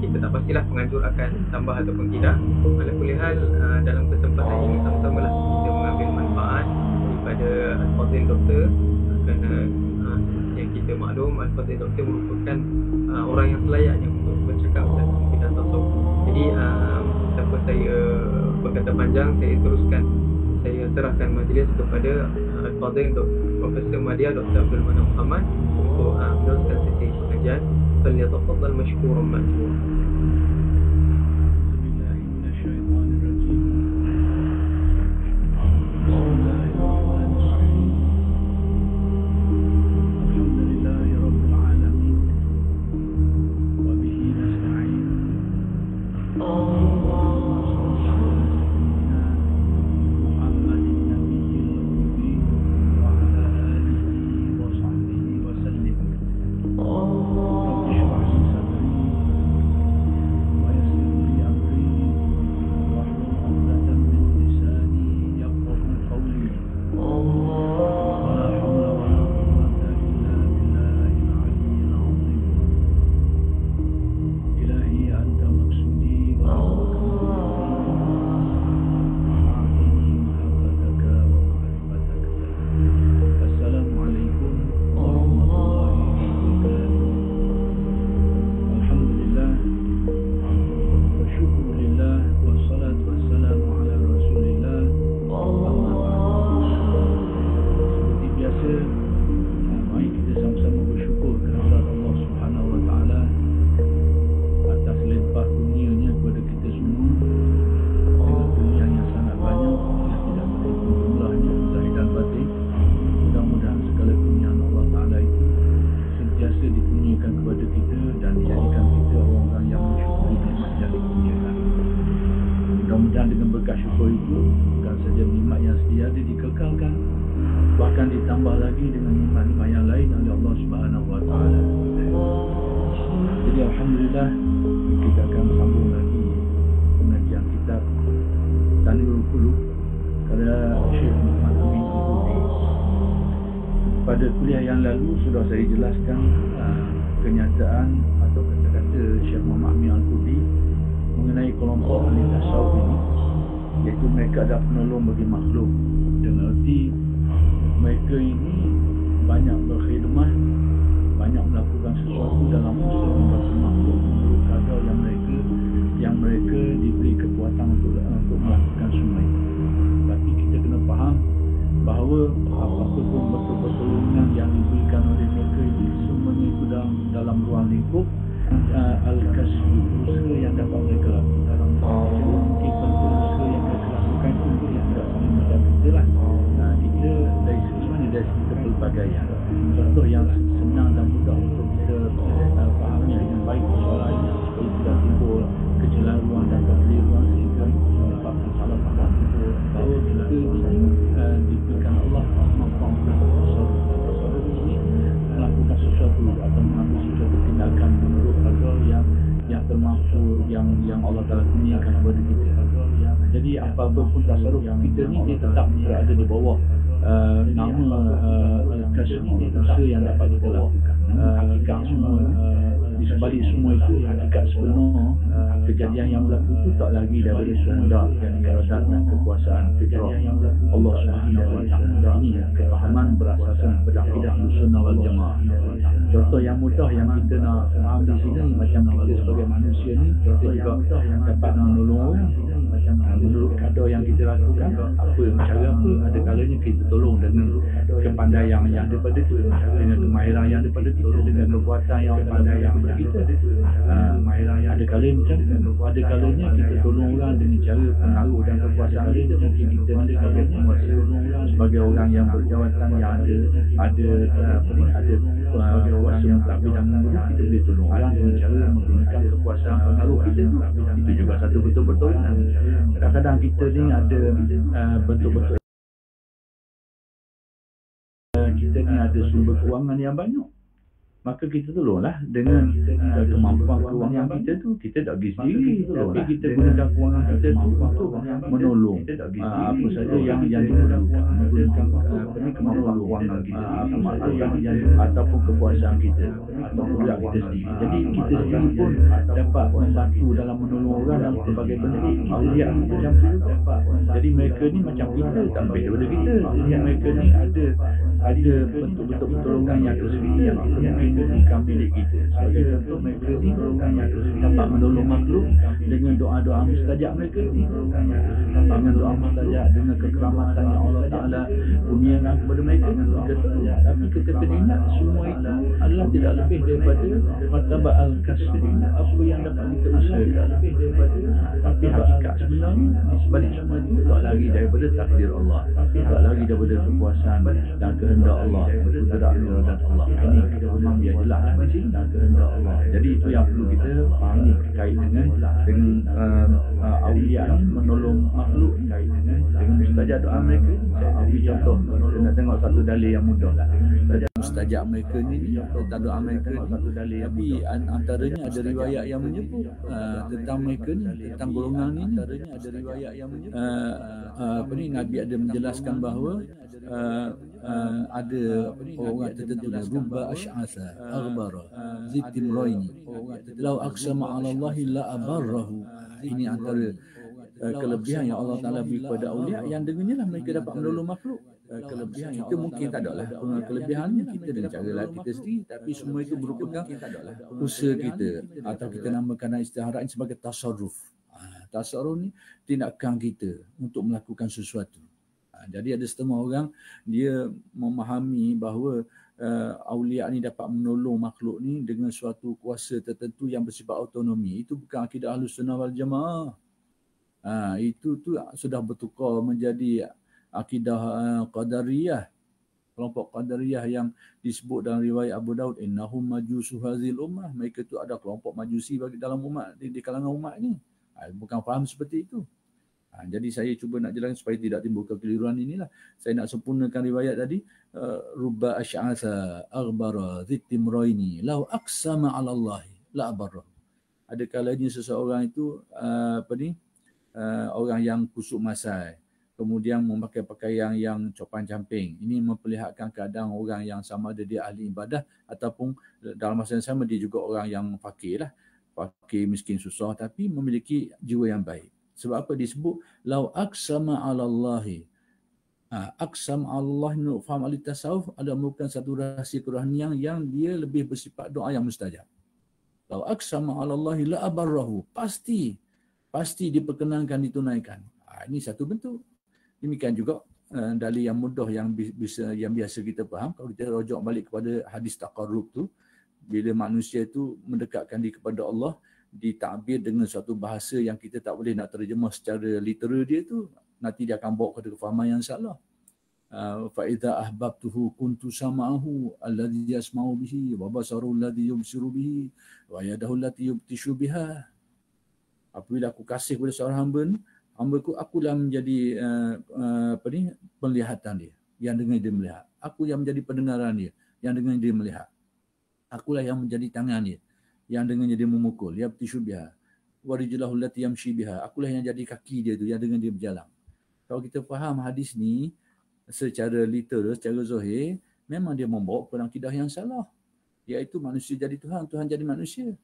kita tak pastilah penganjur akan tambah ataupun tidak Oleh kuliah hal uh, dalam kesempatan ini sama sama lah kita mengambil manfaat daripada Al-Fadhil Doktor kerana uh, yang kita maklum Al-Fadhil Doktor merupakan uh, orang yang selayaknya untuk bercakap dan kemungkinan tasawuf jadi tanpa um, saya berkata panjang saya teruskan saya serahkan majlis kepada Al-Fadhil Profesor Madia Dr. Abdul Manan Muhammad untuk meneruskan sesi pengajian فليتفضل مشكورا مأجورا lagi dengan nikmat-nikmat yang lain oleh Allah Subhanahu Wa Taala. Jadi alhamdulillah kita akan sambung lagi pengajian kita tali berpuluh kepada Syekh Muhammad Amin Pada kuliah yang lalu sudah saya jelaskan ah, kenyataan atau kata-kata Syekh Muhammad Amin Al-Kudi mengenai kelompok Alim Tasawuf ini iaitu mereka ada penolong bagi makhluk dengan erti mereka ini banyak berkhidmat banyak melakukan sesuatu dalam usaha membantu makhluk menurut kata yang mereka yang mereka diberi kekuatan untuk eh, untuk melakukan semua itu tapi kita kena faham bahawa apa pun bentuk pertolongan yang diberikan oleh mereka ini semuanya itu dalam dalam ruang lingkup uh, eh, al-kasih usaha yang dapat mereka sebagainya. Contoh yang senang dan mudah untuk kita uh, fahami dengan baik masalah ini seperti sudah timbul kecelaruan dan kekeliruan sehingga menyebabkan salah faham kita bahawa itu eh, diberikan Allah mampu melakukan ini melakukan sesuatu atau mengambil sesuatu tindakan menurut pasal yang yang termasuk yang yang Allah Taala kurniakan kepada kita. Jadi apa pun dasar yang kita ni dia tetap berada di bawah uh, nama uh, kasih uh, dosa yang dapat kita lakukan uh, semua uh, uh, di sebalik semua itu hakikat sebenar uh, kejadian yang berlaku itu tak lagi daripada sendak dan kerajaan dan kekuasaan fitrah Allah Subhanahu wa taala ini kefahaman berasaskan pada akidah sunnah wal jamaah contoh yang mudah yang kita nak faham di sini macam kita sebagai manusia ni kita juga dapat menolong orang menurut kadar yang kita lakukan apa cara apa ada kalanya kita tolong dengan kepandai yang yang daripada tu dengan kemahiran yang daripada tu dengan kekuatan yang pandai yang kita ah, kemahiran yang ada kalanya macam ada kalanya kita tolong orang dengan cara ah, pengaruh dan kekuasaan kita mungkin kita ada kalanya penguasa sebagai orang yang berjawatan yang ada ah, ada ada orang yang tak bidang kita boleh tolong orang dengan cara menggunakan kekuasaan pengaruh kita itu juga satu betul-betul kadang-kadang kita ni ada uh, bentuk-bentuk kita ni ada sumber kewangan yang banyak maka kita tolonglah dengan ah, kita uh, kemampuan kewangan kita, kita tu kita tak pergi sendiri tapi kita gunakan ah, kewangan kita tu untuk menolong kita uh, apa saja yang yang diperlukan menggunakan kemampuan kewangan kita apa maklum yang ataupun kekuasaan kita atau budak kita sendiri jadi kita sendiri pun dapat membantu dalam menolong orang dalam pelbagai benda awliya macam tu jadi mereka ni macam kita tak lebih daripada kita mereka ni ada ada bentuk-bentuk pertolongan yang tersendiri yang mereka bukan milik kita Sebagai tentu mereka ni Dapat menolong makhluk Dengan doa-doa mustajab mereka Dengan doa mustajab Dengan kekeramatan yang Allah Ta'ala Kuniakan kepada mereka kita Tapi kita kena ingat semua itu Allah tidak lebih daripada Martabat Al-Kasri Apa yang dapat kita usahakan Tapi hakikat sebenarnya Sebalik semua itu tak lari daripada takdir Allah Tak lagi daripada kekuasaan Dan kehendak Allah Kudrat Allah Ini kita memang ya jelas lah masih tak kehendak Allah jadi itu yang perlu kita pahami berkait dengan dengan awliya ah, ah, ni menolong makhluk berkait dengan dengan mustajab doa mereka saya beri ah, contoh kita nak tengok satu dalil yang mudah lah mustajab mereka ni tak doa mereka ni tapi antaranya ada riwayat yang menyebut tentang mereka ni tentang golongan ni antaranya ada riwayat yang menyebut apa ni Nabi ada menjelaskan bahawa uh, ada orang tertentu lah rubba asyasa, aghbara zittim raini law aqsama 'ala Allah la abarrahu ini antara eh, kelebihan yang Allah Taala beri kepada awliya yang dengannya lah mereka dapat menolong makhluk kelebihan kita mungkin tak ada lah kelebihan kita dengan cara lah kita sendiri tapi semua itu merupakan usaha kita atau kita namakan istiharah ini sebagai tasarruf ah, tasarruf ni tindakan kita untuk melakukan sesuatu jadi ada setengah orang dia memahami bahawa uh, Aulia ni dapat menolong makhluk ni dengan suatu kuasa tertentu yang bersifat autonomi. Itu bukan akidah ahlu sunnah wal jamaah. Ha, itu tu sudah bertukar menjadi akidah uh, qadariyah. Kelompok qadariyah yang disebut dalam riwayat Abu Daud. Innahum majusu hazil ummah. Mereka tu ada kelompok majusi bagi dalam umat, di, di kalangan umat ni. Ha, bukan faham seperti itu. Ha, jadi saya cuba nak jelaskan supaya tidak timbul kekeliruan inilah. Saya nak sempurnakan riwayat tadi. Uh, rubba asya'asa aghbara zittimroini lau aksama alallahi la abarra. Ada kalanya seseorang itu uh, apa ni uh, orang yang kusuk masai kemudian memakai pakaian yang copan camping. Ini memperlihatkan keadaan orang yang sama ada dia ahli ibadah ataupun dalam masa yang sama dia juga orang yang fakir lah. Fakir, miskin, susah tapi memiliki jiwa yang baik. Sebab apa disebut? Lau aksama ala Allahi. Ha, aksam Allah menurut faham ahli tasawuf adalah merupakan satu rahsia kerohanian yang dia lebih bersifat doa yang mustajab. Lau aksama ala la la'abarrahu. Pasti. Pasti diperkenankan, ditunaikan. Ha, ini satu bentuk. Demikian juga ha, dari yang mudah yang bisa yang biasa kita faham kalau kita rojok balik kepada hadis taqarrub tu bila manusia itu mendekatkan diri kepada Allah ditakbir dengan suatu bahasa yang kita tak boleh nak terjemah secara literal dia tu nanti dia akan bawa kepada kefahaman yang salah ah, fa iza ahbabtuhu kuntu sama'ahu alladhi yasma'u bihi wa basaru alladhi yubsiru bihi wa yadahu allati yubtishu biha apabila aku kasih kepada seorang hamba ni hamba ku akulah menjadi uh, apa ni penglihatan dia yang dengan dia melihat aku yang menjadi pendengaran dia yang dengan dia melihat akulah yang menjadi tangan dia yang dengannya dia memukul ya tisu biha warijlahu allati yamshi biha akulah yang jadi kaki dia tu yang dengan dia berjalan kalau kita faham hadis ni secara literal secara zahir memang dia membawa kepada akidah yang salah iaitu manusia jadi tuhan tuhan jadi manusia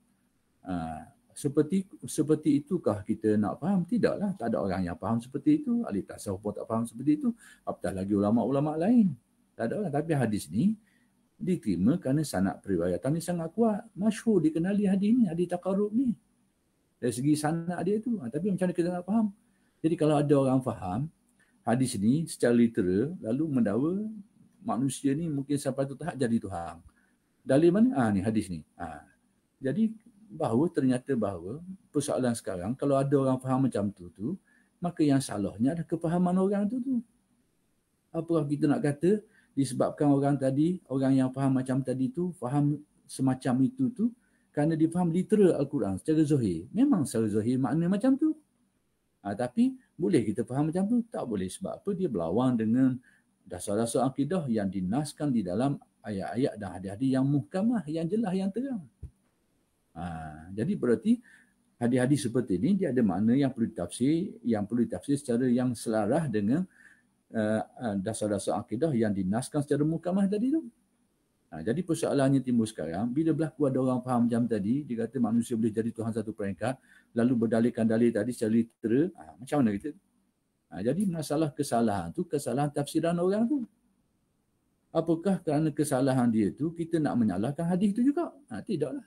ha, seperti seperti itukah kita nak faham tidaklah tak ada orang yang faham seperti itu ahli tasawuf pun tak faham seperti itu apatah lagi ulama-ulama lain tak ada orang. Lah. tapi hadis ni diterima kerana sanak periwayatan ini sangat kuat. Masyur dikenali hadis ini, hadis takarub ini. Dari segi sanak dia itu. Ha, tapi macam mana kita nak faham? Jadi kalau ada orang faham hadis ini secara literal, lalu mendawa manusia ni mungkin sampai tu tahap jadi Tuhan. Dari mana? Ah ha, ni hadis ni. Ha. Jadi bahawa ternyata bahawa persoalan sekarang kalau ada orang faham macam tu tu maka yang salahnya adalah kepahaman orang tu tu. Apakah kita nak kata disebabkan orang tadi, orang yang faham macam tadi tu, faham semacam itu tu, kerana dia faham literal Al-Quran secara zuhir. Memang secara zuhir makna macam tu. Ha, tapi boleh kita faham macam tu? Tak boleh sebab apa dia berlawan dengan dasar-dasar akidah yang dinaskan di dalam ayat-ayat dan hadis-hadis yang muhkamah, yang jelas, yang terang. Ha, jadi berarti hadis-hadis seperti ini dia ada makna yang perlu ditafsir, yang perlu ditafsir secara yang selaras dengan Eh, eh, dasar-dasar akidah yang dinaskan secara mukamah tadi tu. Ha, jadi persoalannya timbul sekarang, bila berlaku ada orang faham macam tadi, dia kata manusia boleh jadi Tuhan satu peringkat, lalu berdalilkan dalil tadi secara literal, ha, macam mana kita? Ha, jadi masalah kesalahan tu, kesalahan tafsiran orang tu. Apakah kerana kesalahan dia tu, kita nak menyalahkan hadis tu juga? Ha, tidaklah.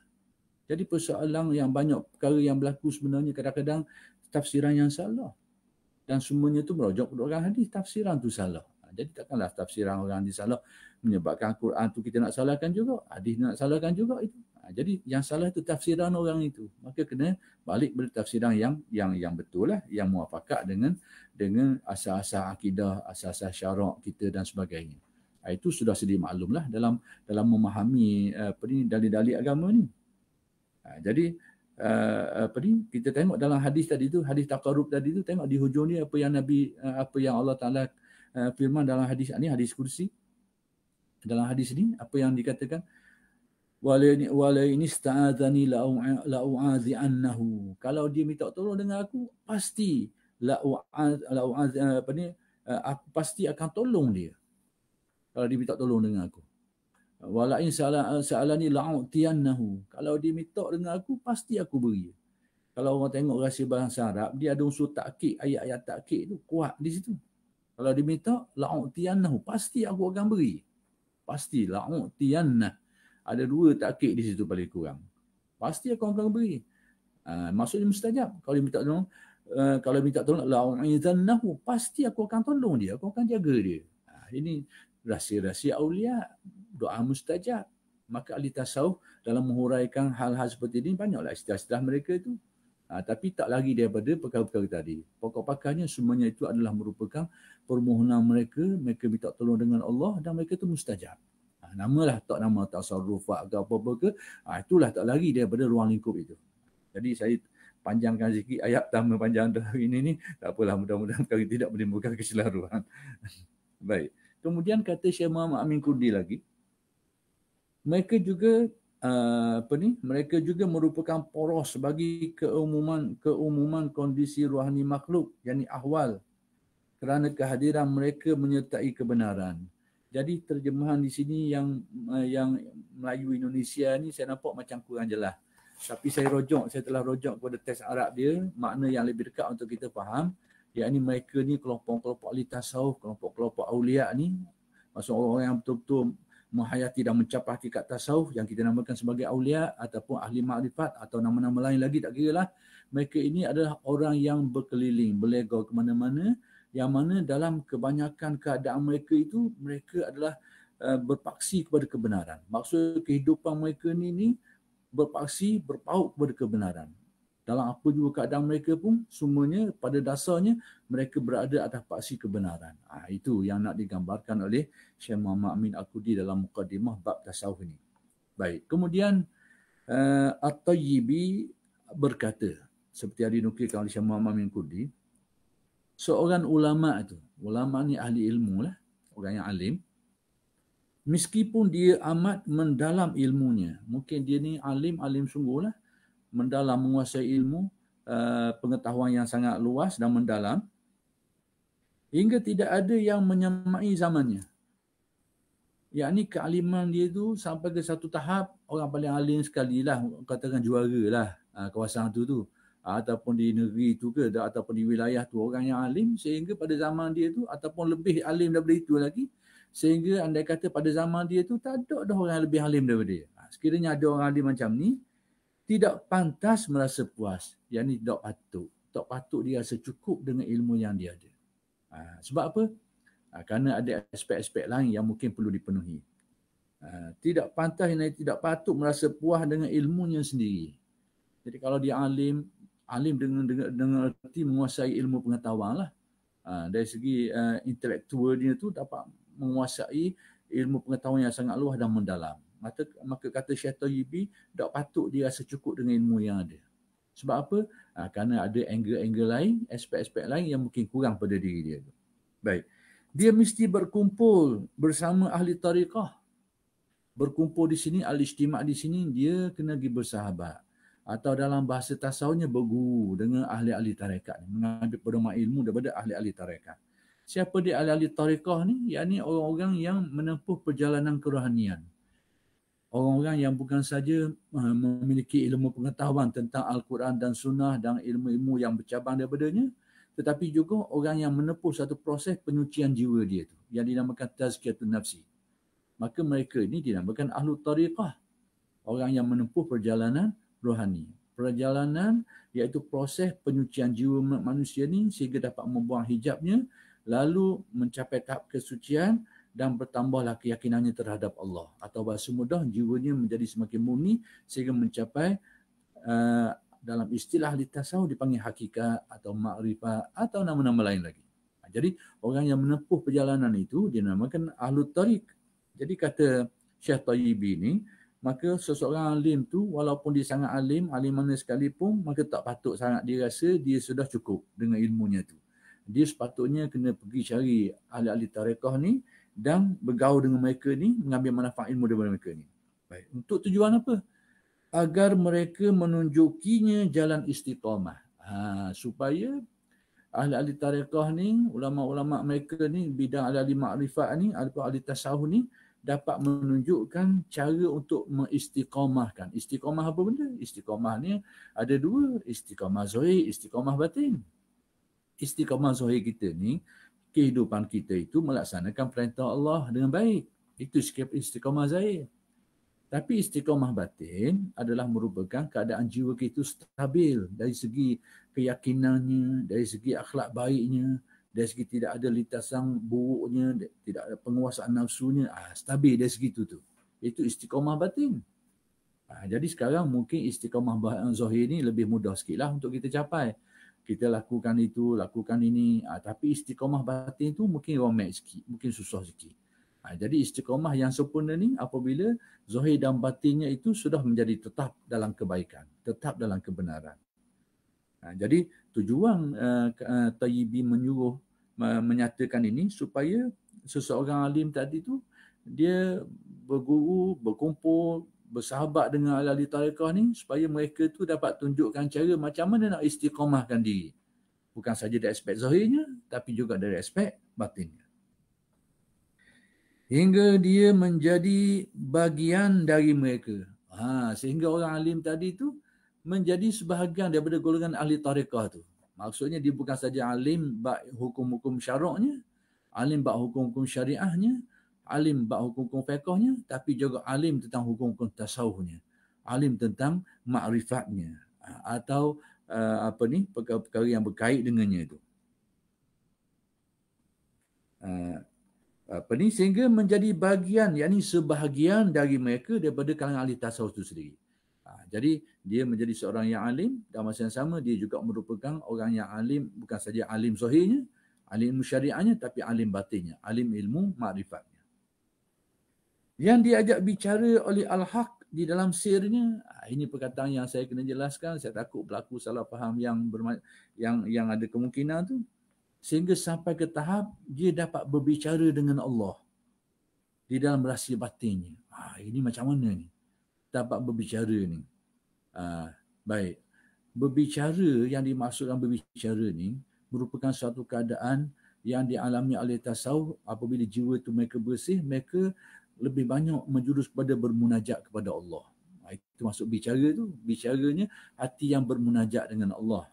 Jadi persoalan yang banyak perkara yang berlaku sebenarnya kadang-kadang tafsiran yang salah dan semuanya itu merujuk kepada orang hadis tafsiran tu salah ha, jadi takkanlah tafsiran orang hadis salah menyebabkan Quran tu kita nak salahkan juga hadis nak salahkan juga itu ha, jadi yang salah itu tafsiran orang itu maka kena balik pada tafsiran yang yang yang betul lah yang muafakat dengan dengan asas-asas akidah asas-asas syarak kita dan sebagainya ha, itu sudah sedi maklumlah dalam dalam memahami eh, apa ni dalil-dalil agama ni jadi uh, apa ni kita tengok dalam hadis tadi tu hadis taqarrub tadi tu tengok di hujung ni apa yang nabi uh, apa yang Allah Taala uh, firman dalam hadis ni hadis kursi dalam hadis ni apa yang dikatakan walaini walaini sta'adhani la'u la'u kalau dia minta tolong dengan aku pasti la'u la'u uh, apa ni uh, aku pasti akan tolong dia kalau dia minta tolong dengan aku Walain eh, sa'alani la'utiyannahu. Kalau dia minta dengan aku, pasti aku beri. Kalau orang tengok rahsia bahasa Arab, dia ada unsur takik, ayat-ayat takik tu kuat di situ. Kalau dia minta, la'utiyannahu. Pasti aku akan beri. Pasti la'utiyannah. Ada dua takik di situ paling kurang. Pasti aku akan beri. Ha, maksudnya mustajab. Kalau dia minta tolong, uh, kalau minta tolong, la'utiyannahu. Pasti aku akan tolong dia. Aku akan jaga dia. Ha, ini rahsia-rahsia awliya doa mustajab. Maka ahli tasawuf dalam menghuraikan hal-hal seperti ini banyaklah istilah-istilah mereka itu. Ha, tapi tak lagi daripada perkara-perkara tadi. Pokok-pakarnya semuanya itu adalah merupakan permohonan mereka. Mereka minta tolong dengan Allah dan mereka itu mustajab. Ha, namalah tak nama tasarrufak ke apa-apa ke. Ha, itulah tak lagi daripada ruang lingkup itu. Jadi saya panjangkan sikit ayat pertama panjang hari ini ni. Tak apalah mudah-mudahan kami tidak menimbulkan keselaruan. Baik. Kemudian kata Syekh Muhammad Amin Kurdi lagi mereka juga uh, apa ni mereka juga merupakan poros bagi keumuman keumuman kondisi rohani makhluk yakni ahwal kerana kehadiran mereka menyertai kebenaran jadi terjemahan di sini yang uh, yang Melayu Indonesia ni saya nampak macam kurang jelas tapi saya rojok saya telah rojok kepada teks Arab dia makna yang lebih dekat untuk kita faham ni mereka ni kelompok-kelompok ahli tasawuf kelompok-kelompok awliya ni maksud orang-orang yang betul-betul menghayati dan mencapai hakikat tasawuf yang kita namakan sebagai awliya ataupun ahli makrifat atau nama-nama lain lagi tak kira lah. Mereka ini adalah orang yang berkeliling, berlegor ke mana-mana yang mana dalam kebanyakan keadaan mereka itu mereka adalah uh, berpaksi kepada kebenaran. Maksud kehidupan mereka ini, ini berpaksi, berpaut kepada kebenaran dalam apa juga keadaan mereka pun semuanya pada dasarnya mereka berada atas paksi kebenaran. Ha, itu yang nak digambarkan oleh Syekh Muhammad Amin Akudi dalam mukadimah bab tasawuf ini. Baik, kemudian uh, At-Tayyibi berkata seperti yang dinukilkan oleh Syekh Muhammad Amin Akudi seorang ulama itu, ulama ni ahli ilmu lah, orang yang alim meskipun dia amat mendalam ilmunya mungkin dia ni alim alim sungguh lah mendalam menguasai ilmu eh, pengetahuan yang sangat luas dan mendalam hingga tidak ada yang menyamai zamannya. Yakni kealiman dia tu sampai ke satu tahap orang paling alim sekali lah katakan juara lah uh, kawasan tu tu ah, ataupun di negeri tu ke ataupun di wilayah tu orang yang alim sehingga pada zaman dia tu ataupun lebih alim daripada itu lagi sehingga andai kata pada zaman dia tu tak ada dah orang yang lebih alim daripada dia ah, sekiranya ada orang alim macam ni tidak pantas merasa puas. Yang ini tak patut. Tak patut dia rasa cukup dengan ilmu yang dia ada. Ha, sebab apa? Ha, kerana ada aspek-aspek lain yang mungkin perlu dipenuhi. Ha, tidak pantas yang tidak patut merasa puas dengan ilmunya sendiri. Jadi kalau dia alim, alim dengan dengan dengan erti menguasai ilmu pengetahuan lah. Ha, dari segi uh, intelektual dia tu dapat menguasai ilmu pengetahuan yang sangat luas dan mendalam. Maka, maka kata syaitan Yibi, tak patut dia rasa cukup dengan ilmu yang ada. Sebab apa? Ha, kerana ada angle-angle lain, aspek-aspek lain yang mungkin kurang pada diri dia. Baik. Dia mesti berkumpul bersama ahli tariqah. Berkumpul di sini, ahli istimak di sini, dia kena pergi bersahabat. Atau dalam bahasa tasawunya berguru dengan ahli-ahli tariqah Mengambil pedoman ilmu daripada ahli-ahli tariqah. Siapa dia ahli-ahli tarikah ni? Yang ni orang-orang yang menempuh perjalanan kerohanian orang-orang yang bukan saja eh, memiliki ilmu pengetahuan tentang Al-Quran dan Sunnah dan ilmu-ilmu yang bercabang daripadanya, tetapi juga orang yang menempuh satu proses penyucian jiwa dia tu yang dinamakan tazkiyatun nafsi. Maka mereka ini dinamakan ahlu tariqah. Orang yang menempuh perjalanan rohani. Perjalanan iaitu proses penyucian jiwa manusia ini sehingga dapat membuang hijabnya lalu mencapai tahap kesucian dan bertambahlah keyakinannya terhadap Allah atau bahasa mudah jiwanya menjadi semakin murni sehingga mencapai uh, dalam istilah ahli tasawuf dipanggil hakikat atau makrifat atau nama-nama lain lagi. Ha, jadi orang yang menempuh perjalanan itu dinamakan ahlu tarik. Jadi kata Syekh Tayyib ini, maka seseorang alim tu walaupun dia sangat alim, alim mana sekalipun, maka tak patut sangat dia rasa dia sudah cukup dengan ilmunya tu. Dia sepatutnya kena pergi cari ahli-ahli tarikah ni dan bergaul dengan mereka ni mengambil manfaat ilmu daripada mereka ni. Baik, untuk tujuan apa? Agar mereka menunjukinya jalan istiqamah. Ha, supaya ahli-ahli tarekah ni, ulama-ulama mereka ni, bidang ahli-ahli makrifat ni, ahli-ahli tasawuf ni dapat menunjukkan cara untuk mengistiqamahkan. Istiqamah apa benda? Istiqamah ni ada dua, istiqamah zahir, istiqamah batin. Istiqamah zahir kita ni, kehidupan kita itu melaksanakan perintah Allah dengan baik. Itu sikap istiqamah zahir. Tapi istiqamah batin adalah merupakan keadaan jiwa kita itu stabil dari segi keyakinannya, dari segi akhlak baiknya, dari segi tidak ada litasan buruknya, tidak ada penguasaan nafsunya, ah, stabil dari segi itu. Itu istiqamah batin. Ah, jadi sekarang mungkin istiqamah zahir ini lebih mudah sikitlah untuk kita capai kita lakukan itu, lakukan ini. Ha, tapi istiqomah batin itu mungkin romek sikit, mungkin susah sikit. Ha, jadi istiqomah yang sempurna ni apabila zuhir dan batinnya itu sudah menjadi tetap dalam kebaikan, tetap dalam kebenaran. Ha, jadi tujuan uh, uh, Tayyibi menyuruh uh, menyatakan ini supaya seseorang alim tadi tu dia berguru, berkumpul, bersahabat dengan ahli tarekah ni supaya mereka tu dapat tunjukkan cara macam mana nak istiqomahkan diri. Bukan saja dari aspek zahirnya tapi juga dari aspek batinnya. Hingga dia menjadi bagian dari mereka. Ha, sehingga orang alim tadi tu menjadi sebahagian daripada golongan ahli tarekah tu. Maksudnya dia bukan saja alim bak hukum-hukum syaraknya, alim bak hukum-hukum syariahnya, alim bab hukum-hukum fiqahnya tapi juga alim tentang hukum-hukum tasawufnya alim tentang makrifatnya ah, atau uh, apa ni perkara-perkara yang berkait dengannya itu uh, apa ni sehingga menjadi bagian yakni sebahagian dari mereka daripada kalangan ahli tasawuf itu sendiri uh, jadi dia menjadi seorang yang alim dan masa yang sama dia juga merupakan orang yang alim bukan saja alim zahirnya alim syariahnya tapi alim batinnya alim ilmu makrifatnya yang diajak bicara oleh Al-Haq di dalam sirnya, ah, ini perkataan yang saya kena jelaskan, saya takut berlaku salah faham yang yang yang ada kemungkinan tu sehingga sampai ke tahap dia dapat berbicara dengan Allah di dalam rahsia batinnya. Ha, ini macam mana ni? Dapat berbicara ni. Ha, baik. Berbicara yang dimaksudkan berbicara ni merupakan suatu keadaan yang dialami oleh tasawuf apabila jiwa itu mereka bersih, mereka lebih banyak menjurus kepada bermunajat kepada Allah. Ha, itu masuk bicara tu. Bicaranya hati yang bermunajat dengan Allah.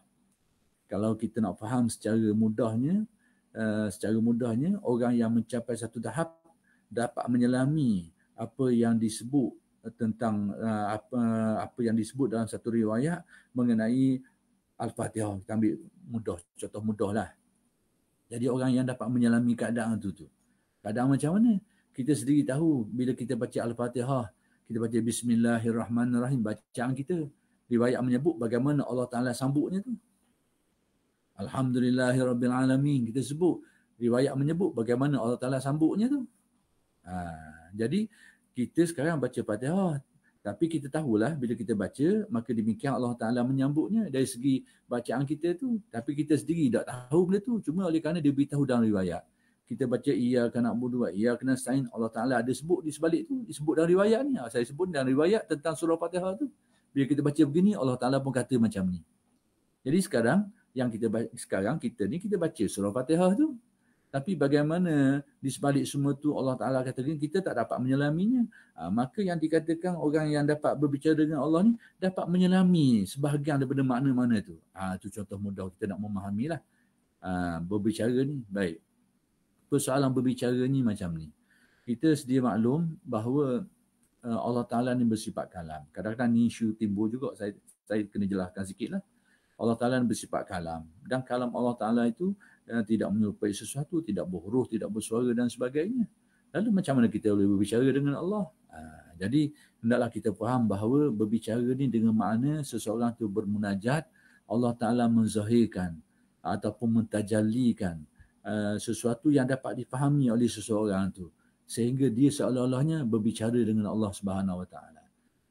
Kalau kita nak faham secara mudahnya, eh, secara mudahnya orang yang mencapai satu tahap dapat menyelami apa yang disebut tentang eh, apa apa yang disebut dalam satu riwayat mengenai Al-Fatihah. Kita ambil mudah, contoh mudahlah. Jadi orang yang dapat menyelami keadaan itu, tu. Keadaan macam mana? kita sendiri tahu bila kita baca Al-Fatihah, kita baca Bismillahirrahmanirrahim, bacaan kita. Riwayat menyebut bagaimana Allah Ta'ala sambutnya tu. Alhamdulillahirrabbilalamin, kita sebut. Riwayat menyebut bagaimana Allah Ta'ala sambutnya tu. Ha, jadi, kita sekarang baca Fatihah. Tapi kita tahulah bila kita baca, maka demikian Allah Ta'ala menyambutnya dari segi bacaan kita tu. Tapi kita sendiri tak tahu benda tu. Cuma oleh kerana dia beritahu dalam riwayat kita baca ia kena budu ia kena sain Allah Taala ada sebut di sebalik tu disebut dalam riwayatnya. Ha, saya sebut dalam riwayat tentang surah Fatihah tu bila kita baca begini Allah Taala pun kata macam ni jadi sekarang yang kita sekarang kita ni kita baca surah Fatihah tu tapi bagaimana di sebalik semua tu Allah Taala kata begini kita tak dapat menyelaminya ha, maka yang dikatakan orang yang dapat berbicara dengan Allah ni dapat menyelami sebahagian daripada makna-makna tu ah ha, tu contoh mudah kita nak memahamilah ha, berbicara ni baik persoalan berbicara ni macam ni. Kita sedia maklum bahawa uh, Allah Ta'ala ni bersifat kalam. Kadang-kadang ni isu timbul juga, saya, saya kena jelaskan sikit lah. Allah Ta'ala ni bersifat kalam. Dan kalam Allah Ta'ala itu uh, tidak menyerupai sesuatu, tidak berhuruf, tidak bersuara dan sebagainya. Lalu macam mana kita boleh berbicara dengan Allah? Uh, jadi, hendaklah kita faham bahawa berbicara ni dengan makna seseorang tu bermunajat, Allah Ta'ala menzahirkan ataupun mentajalikan Uh, sesuatu yang dapat dipahami oleh seseorang tu sehingga dia seolah-olahnya berbicara dengan Allah Subhanahu Wa Taala.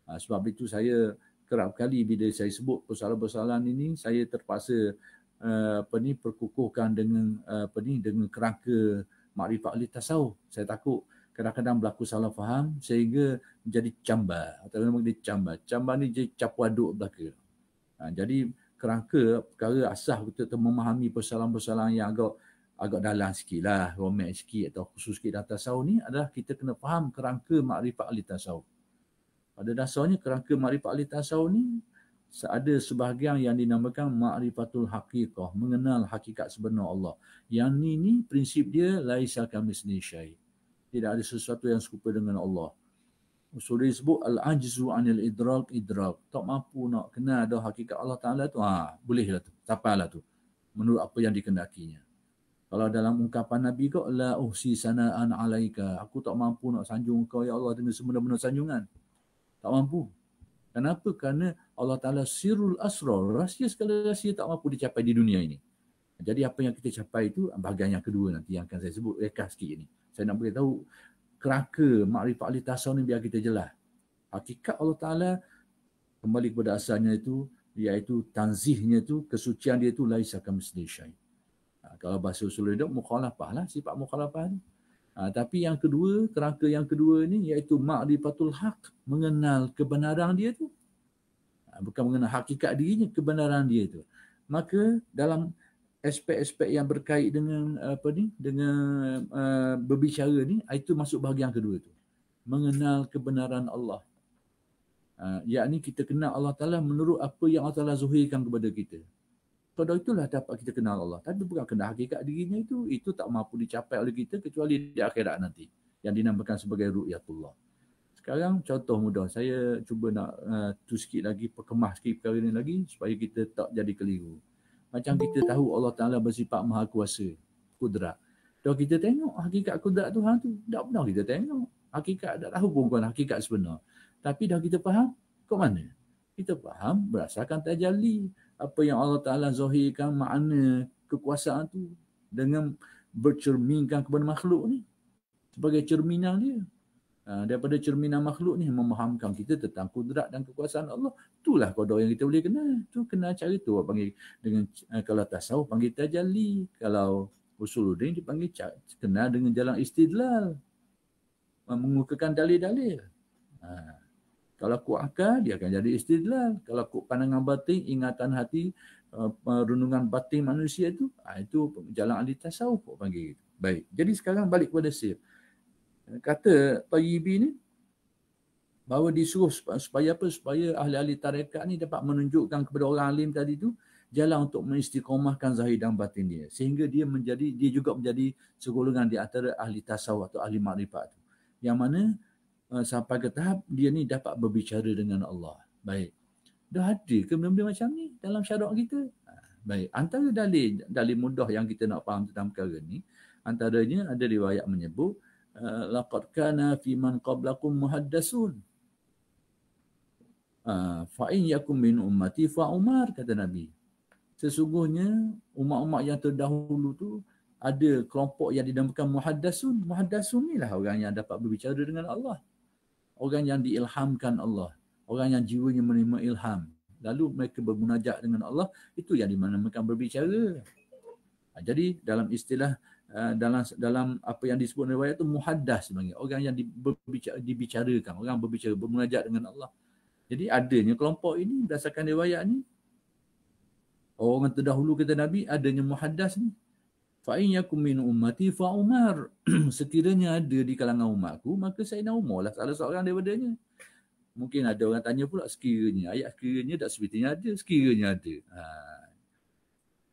Uh, sebab itu saya kerap kali bila saya sebut persoalan-persoalan ini saya terpaksa uh, apa ni perkukuhkan dengan apa ni dengan kerangka makrifat ahli tasawuf. Saya takut kadang-kadang berlaku salah faham sehingga menjadi camba atau memang dia camba. Camba ni jadi capuaduk belaka. Ha, jadi kerangka perkara asah untuk memahami persoalan-persoalan yang agak agak dalam sikit lah, romek sikit atau khusus sikit dalam tasawuf ni adalah kita kena faham kerangka makrifat ahli tasawuf. Pada dasarnya kerangka makrifat ahli tasawuf ni ada sebahagian yang dinamakan makrifatul haqiqah, mengenal hakikat sebenar Allah. Yang ni ni prinsip dia laisa kamis ni syai. Tidak ada sesuatu yang serupa dengan Allah. Usul dia sebut al-ajzu anil idrak idrak. Tak mampu nak kenal dah hakikat Allah Ta'ala tu. Ha, boleh lah tu. Sampailah tu. Menurut apa yang dikendakinya. Kalau dalam ungkapan Nabi kau, La uhsi sana'an alaika. Aku tak mampu nak sanjung kau, Ya Allah, dengan semua-mua sanjungan. Tak mampu. Kenapa? Kerana Allah Ta'ala sirul asrar. Rahsia segala rahsia tak mampu dicapai di dunia ini. Jadi apa yang kita capai itu bahagian yang kedua nanti yang akan saya sebut rekah sikit ini. Saya nak beritahu keraka makrifat ahli tasawuf ni biar kita jelas. Hakikat Allah Ta'ala kembali kepada asalnya itu iaitu tanzihnya itu kesucian dia itu laisa kamisli syaitan. Ah, kalau bahasa usul hidup, mukhalafah lah sifat mukhalafah ni. Ha, tapi yang kedua, kerangka yang kedua ni iaitu ma'rifatul haq, mengenal kebenaran dia tu. Ha, bukan mengenal hakikat dirinya, kebenaran dia tu. Maka dalam aspek-aspek yang berkait dengan eh, apa ni, dengan uh, berbicara ni, itu masuk bahagian kedua tu. Mengenal kebenaran Allah. Ha, ni kita kenal Allah Ta'ala menurut apa yang Allah Ta'ala zuhirkan kepada kita. Sebab dari itulah dapat kita kenal Allah. Tapi bukan kena hakikat dirinya itu, itu tak mampu dicapai oleh kita kecuali di akhirat nanti. Yang dinamakan sebagai ru'yatullah. Sekarang contoh mudah. Saya cuba nak uh, tu sikit lagi, perkemah sikit perkara ini lagi supaya kita tak jadi keliru. Macam kita tahu Allah Ta'ala bersifat maha kuasa, kudrat. Kalau kita tengok hakikat kudrat Tuhan tu, tak pernah kita tengok. Hakikat, tak tahu pun kan hakikat sebenar. Tapi dah kita faham, kok mana? Kita faham berdasarkan tajalli apa yang Allah Ta'ala zahirkan makna kekuasaan tu dengan bercerminkan kepada makhluk ni sebagai cerminan dia. Ha, daripada cerminan makhluk ni memahamkan kita tentang kudrat dan kekuasaan Allah. Itulah kodok yang kita boleh kena Tu kena cara tu. Panggil dengan, eh, kalau tasawuf panggil tajalli. Kalau usuluddin panggil kena dengan jalan istidlal. Mengukakan dalil-dalil. Ha. Kalau kuat akal, dia akan jadi istidlal. Kalau kuat pandangan batin, ingatan hati, eh, perundungan batin manusia itu, ah, itu jalan ahli tasawuf kau panggil. Baik. Jadi sekarang balik kepada sir. Kata Tayyibi ni, bahawa disuruh supaya apa? Supaya ahli-ahli tarekat ni dapat menunjukkan kepada orang alim tadi tu, jalan untuk mengistiqomahkan zahir dan batin dia. Sehingga dia menjadi, dia juga menjadi segolongan di antara ahli tasawuf atau ahli makrifat Yang mana Ah, sampai ke tahap dia ni dapat berbicara dengan Allah. Baik. Dah ada ke benda macam ni dalam syarak kita? Ah, baik. Antara dalil dalil mudah yang kita nak faham tentang perkara ni, antaranya ada riwayat menyebut ah, laqad kana fi man qablakum muhaddasun. fa in yakum min ummati fa Umar kata Nabi. Sesungguhnya umat-umat yang terdahulu tu ada kelompok yang dinamakan muhaddasun. Muhaddasun ni lah orang yang dapat berbicara dengan Allah orang yang diilhamkan Allah, orang yang jiwanya menerima ilham. Lalu mereka bermunajat dengan Allah, itu yang di mana mereka berbicara. Ha, jadi dalam istilah ha, dalam dalam apa yang disebut dalam riwayat itu muhaddas sebenarnya orang yang berbicara dibicarakan orang berbicara bermunajat dengan Allah. Jadi adanya kelompok ini berdasarkan riwayat ini orang terdahulu kita Nabi adanya muhaddas ini fa'in yakum min ummati fa umar sekiranya ada di kalangan umatku maka saya umar lah salah seorang daripadanya mungkin ada orang tanya pula sekiranya ayat sekiranya tak sepertinya ada sekiranya ada ha.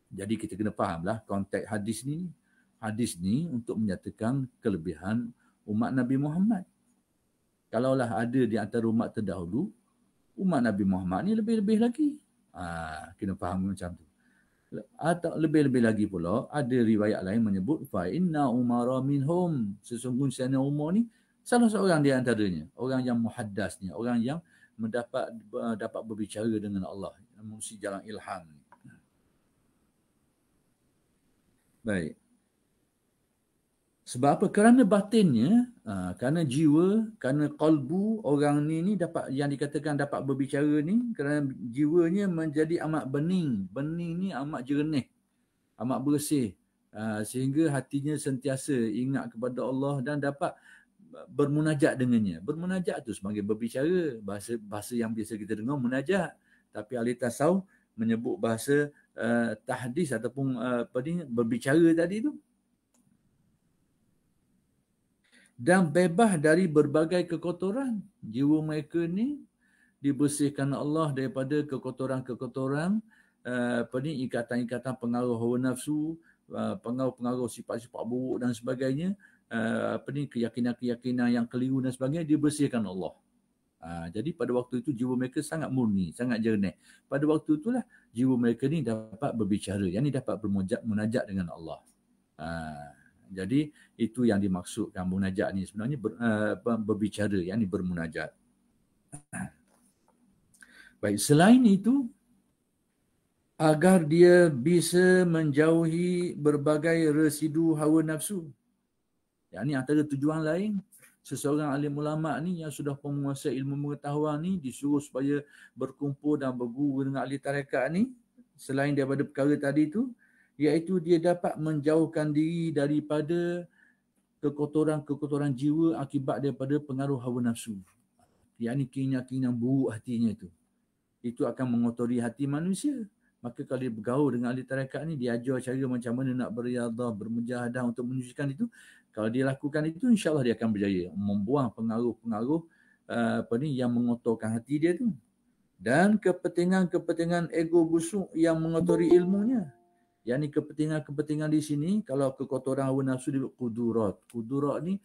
jadi kita kena lah konteks hadis ni hadis ni untuk menyatakan kelebihan umat Nabi Muhammad kalaulah ada di antara umat terdahulu umat Nabi Muhammad ni lebih-lebih lagi ha. kena faham macam tu atau lebih-lebih lagi pula ada riwayat lain menyebut fa inna umar minhum sesungguhnya sayyidina umar ni salah seorang di antaranya orang yang muhaddasnya orang yang mendapat eh, dapat berbicara dengan Allah mengusi jalan ilham baik sebab apa? Kerana batinnya, uh, kerana jiwa, kerana kalbu orang ni ni dapat yang dikatakan dapat berbicara ni kerana jiwanya menjadi amat bening. Bening ni amat jernih. Amat bersih. Ha, sehingga hatinya sentiasa ingat kepada Allah dan dapat bermunajat dengannya. Bermunajat tu sebagai berbicara bahasa bahasa yang biasa kita dengar munajat. Tapi ahli tasawuf menyebut bahasa uh, tahdis ataupun uh, apa ni berbicara tadi tu dan bebas dari berbagai kekotoran. Jiwa mereka ni dibersihkan Allah daripada kekotoran-kekotoran eh, apa ni ikatan-ikatan pengaruh hawa nafsu, eh, pengaruh-pengaruh sifat-sifat buruk dan sebagainya, eh, apa ni keyakinan-keyakinan yang keliru dan sebagainya dibersihkan Allah. Ha, jadi pada waktu itu jiwa mereka sangat murni, sangat jernih. Pada waktu itulah jiwa mereka ni dapat berbicara, yang ni dapat bermunajat dengan Allah. Ah, jadi itu yang dimaksudkan munajat ni sebenarnya ber, uh, berbicara yang ni bermunajat. Baik, selain itu agar dia bisa menjauhi berbagai residu hawa nafsu. Yang ni antara tujuan lain seseorang alim ulama ni yang sudah penguasa ilmu pengetahuan ni disuruh supaya berkumpul dan berguru dengan ahli tarekat ni selain daripada perkara tadi tu iaitu dia dapat menjauhkan diri daripada kekotoran-kekotoran jiwa akibat daripada pengaruh hawa nafsu. Ia ni keinginan-keinginan buruk hatinya itu. Itu akan mengotori hati manusia. Maka kalau dia bergaul dengan ahli tarekat ni, dia ajar cara macam mana nak beriadah, bermujahadah untuk menunjukkan itu. Kalau dia lakukan itu, insyaAllah dia akan berjaya. Membuang pengaruh-pengaruh uh, apa ni yang mengotorkan hati dia tu. Dan kepentingan-kepentingan ego busuk yang mengotori ilmunya. Yang ni kepentingan-kepentingan di sini, kalau kekotoran hawa nafsu di kudurat. Kudurat ni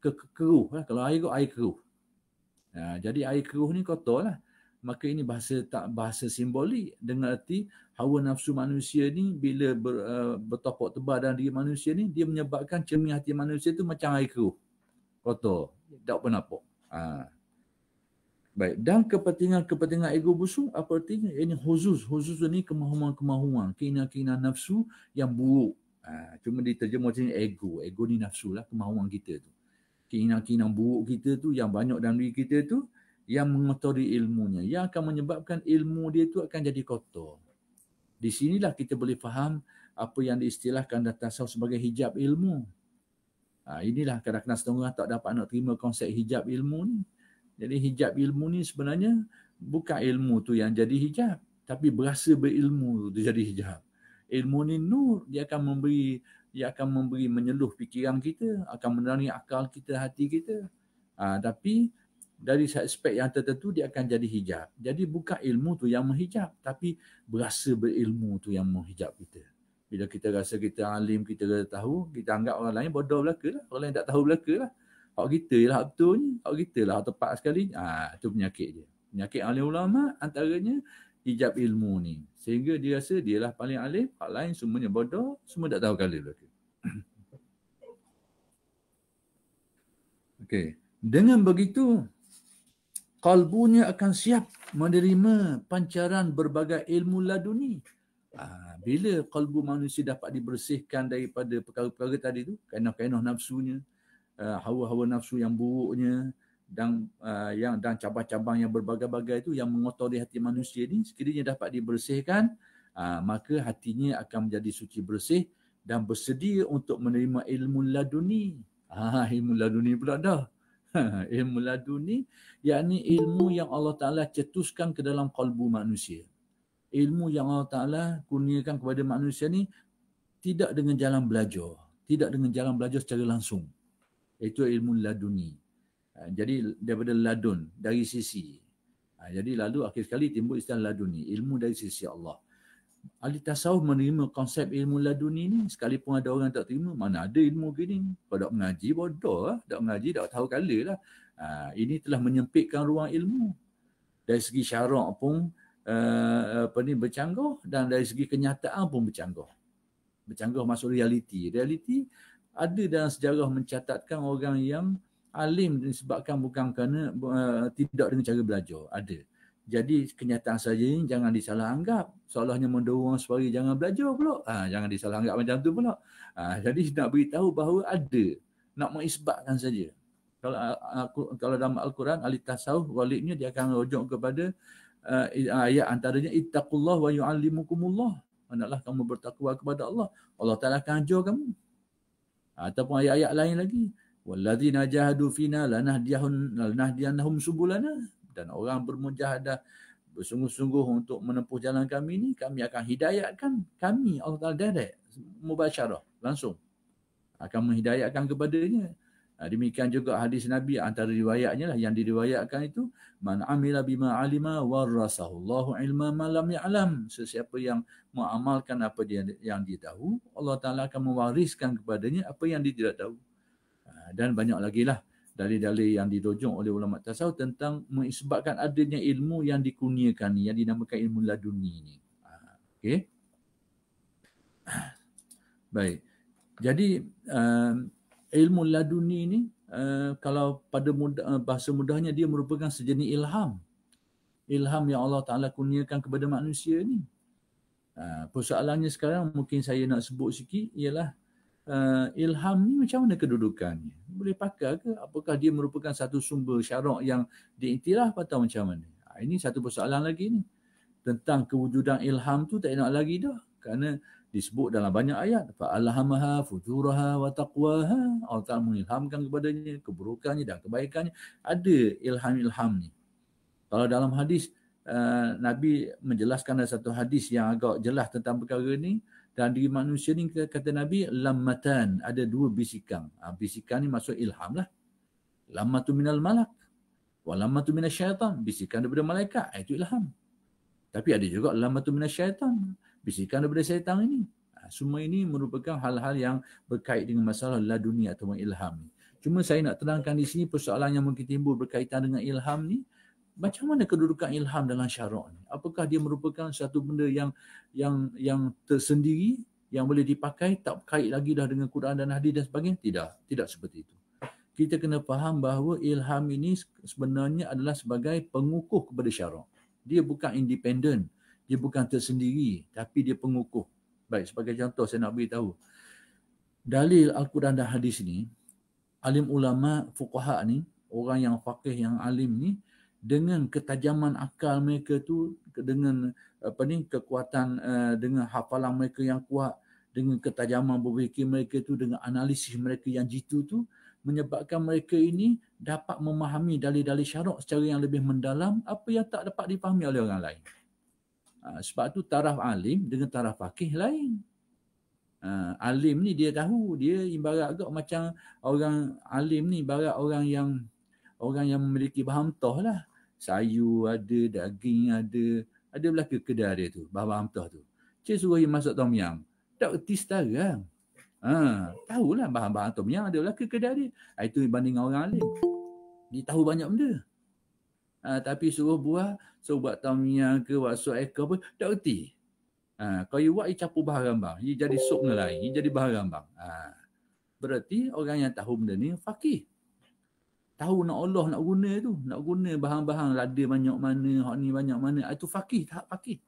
ke keruh. Lah. Kalau air kot, air keruh. Ha, jadi air keruh ni kotor lah. Maka ini bahasa tak bahasa simbolik. Dengan arti hawa nafsu manusia ni bila ber, uh, bertopok tebal dalam diri manusia ni, dia menyebabkan cermin hati manusia tu macam air keruh. Kotor. Tak pernah apa. Ha. Baik, dan kepentingan-kepentingan ego busuk apa artinya? Ini huzuz, huzuz ini kemahuan-kemahuan, keinginan-keinginan nafsu yang buruk. Ha, cuma diterjemah macam ni ego. Ego ni nafsu lah kemahuan kita tu. Keinginan-keinginan buruk kita tu yang banyak dalam diri kita tu yang mengotori ilmunya. Yang akan menyebabkan ilmu dia tu akan jadi kotor. Di sinilah kita boleh faham apa yang diistilahkan dan tasawuf sebagai hijab ilmu. Ha, inilah kadang-kadang setengah tak dapat nak terima konsep hijab ilmu ni. Jadi hijab ilmu ni sebenarnya bukan ilmu tu yang jadi hijab. Tapi berasa berilmu tu jadi hijab. Ilmu ni nur, dia akan memberi dia akan memberi menyeluh fikiran kita, akan menerangi akal kita, hati kita. Ha, tapi dari aspek yang tertentu dia akan jadi hijab. Jadi bukan ilmu tu yang menghijab, tapi berasa berilmu tu yang menghijab kita. Bila kita rasa kita alim, kita rasa tahu, kita anggap orang lain bodoh belaka lah. Orang lain tak tahu belaka lah. Hak kita lah betulnya. Hak kita lah tepat sekali. Ah ha, tu penyakit dia. Penyakit alim ulama antaranya hijab ilmu ni. Sehingga dia rasa dia lah paling alim, hak lain semuanya bodoh, semua tak tahu kali lagi. Okey. Dengan begitu kalbunya akan siap menerima pancaran berbagai ilmu laduni. Ha, bila kalbu manusia dapat dibersihkan daripada perkara-perkara tadi tu, kainah-kainah nafsunya, Eh, hawa-hawa nafsu yang buruknya dan uh, yang dan cabang-cabang yang berbagai-bagai itu yang mengotori hati manusia ini sekiranya dapat dibersihkan uh, maka hatinya akan menjadi suci bersih dan bersedia untuk menerima ilmu laduni. Ah ha, ilmu laduni pula dah. Ha, ilmu laduni yakni ilmu yang Allah Taala cetuskan ke dalam kalbu manusia. Ilmu yang Allah Taala kurniakan kepada manusia ni tidak dengan jalan belajar, tidak dengan jalan belajar secara langsung iaitu ilmu laduni. Ha, jadi daripada ladun, dari sisi. Ha, jadi lalu akhir sekali timbul istilah laduni, ilmu dari sisi Allah. Ahli tasawuf menerima konsep ilmu laduni ni, sekalipun ada orang tak terima, mana ada ilmu gini. Kalau tak mengaji, bodoh lah. Tak mengaji, tak tahu kali lah. Ha, ini telah menyempitkan ruang ilmu. Dari segi syarak pun eh, apa ni, bercanggah dan dari segi kenyataan pun bercanggah. Bercanggah masuk realiti. Realiti ada dalam sejarah mencatatkan orang yang alim disebabkan bukan kerana uh, tidak dengan cara belajar ada jadi kenyataan saja ini jangan disalah anggap seolahnya mendorong sebagai jangan belajar pula ha, jangan disalah anggap macam tu pula ha, jadi nak beritahu bahawa ada nak mengisbatkan saja kalau aku, kalau dalam al-Quran ahli tasawuf walidnya dia akan rujuk kepada uh, ayat antaranya ittaqullah wa yuallimukumullah hendaklah kamu bertakwa kepada Allah Allah Taala akan ajar kamu ataupun ayat-ayat lain lagi wallazina jahadu fina lanahdiyahun lanahdiyanhum subulana dan orang bermujahadah bersungguh-sungguh untuk menempuh jalan kami ni kami akan hidayatkan kami Allah Taala direct mubasyarah langsung akan menghidayatkan kepadanya Ah, demikian juga hadis Nabi antara riwayatnya lah yang diriwayatkan itu man amila bima alima warasahullahu ilma ma lam ya'lam sesiapa yang mengamalkan apa dia yang dia tahu Allah Taala akan mewariskan kepadanya apa yang dia tidak tahu. Ah, dan banyak lagi lah dalil-dalil yang didojong oleh ulama tasawuf tentang mengisbatkan adanya ilmu yang dikurniakan yang dinamakan ilmu laduni ini. Ah, okey. Baik. Jadi um, ilmu laduni ini, eh, kalau pada muda, eh, bahasa mudahnya dia merupakan sejenis ilham. Ilham yang Allah Taala kurniakan kepada manusia ini. Uh, eh, persoalannya sekarang mungkin saya nak sebut sikit ialah uh, ilham ni macam mana kedudukannya? Boleh pakai ke? Apakah dia merupakan satu sumber syarak yang diiktiraf atau macam mana? Uh, ini satu persoalan lagi ni. Tentang kewujudan ilham tu tak nak lagi dah. Kerana disebut dalam banyak ayat fa alhamaha fujuraha wa taqwaha Allah Taala mengilhamkan kepadanya keburukannya dan kebaikannya ada ilham-ilham ni kalau dalam hadis uh, nabi menjelaskan ada satu hadis yang agak jelas tentang perkara ini dan di manusia ini kata nabi lamatan ada dua bisikan ha, bisikan ni maksud ilham lah lammatu minal malak walammatu minasyaitan bisikan daripada malaikat ah, itu ilham tapi ada juga lammatu minasyaitan bisikan daripada syaitan ini. Ha, semua ini merupakan hal-hal yang berkait dengan masalah la atau ilham. Cuma saya nak tenangkan di sini persoalan yang mungkin timbul berkaitan dengan ilham ni macam mana kedudukan ilham dalam syarak ni? Apakah dia merupakan satu benda yang yang yang tersendiri yang boleh dipakai tak kait lagi dah dengan Quran dan hadis dan sebagainya? Tidak, tidak seperti itu. Kita kena faham bahawa ilham ini sebenarnya adalah sebagai pengukuh kepada syarak. Dia bukan independent. Dia bukan tersendiri tapi dia pengukuh. Baik, sebagai contoh saya nak beritahu. Dalil Al-Quran dan hadis ni, alim ulama fuqaha ni, orang yang faqih yang alim ni dengan ketajaman akal mereka tu dengan apa ni kekuatan eh, dengan hafalan mereka yang kuat dengan ketajaman berfikir mereka tu dengan analisis mereka yang jitu tu menyebabkan mereka ini dapat memahami dalil-dalil syarak secara yang lebih mendalam apa yang tak dapat dipahami oleh orang lain. Ha, sebab tu taraf alim dengan taraf fakih lain. Uh, alim ni dia tahu dia ibarat agak macam orang alim ni ibarat orang yang orang yang memiliki bahan toh lah. Sayur ada, daging ada. Ada belaka kedai dia tu, bahan-bahan toh tu. Cik suruh dia masuk tom yam. Tak erti setara. Lah. Ha, tahulah bahan-bahan tom yam ada belaka kedai dia. Ha, itu dibanding orang alim. Dia tahu banyak benda. Ha, tapi suruh buah So buat tamia ke buat sup air ke tak reti. Ha, kalau you buat you campur bahan rambang. You jadi sup ngelai. You jadi bahan rambang. Ha. Berarti orang yang tahu benda ni fakih. Tahu nak Allah nak guna tu. Nak guna bahan-bahan lada banyak mana, hak ni banyak mana. Itu ah, fakih, tahap fakih.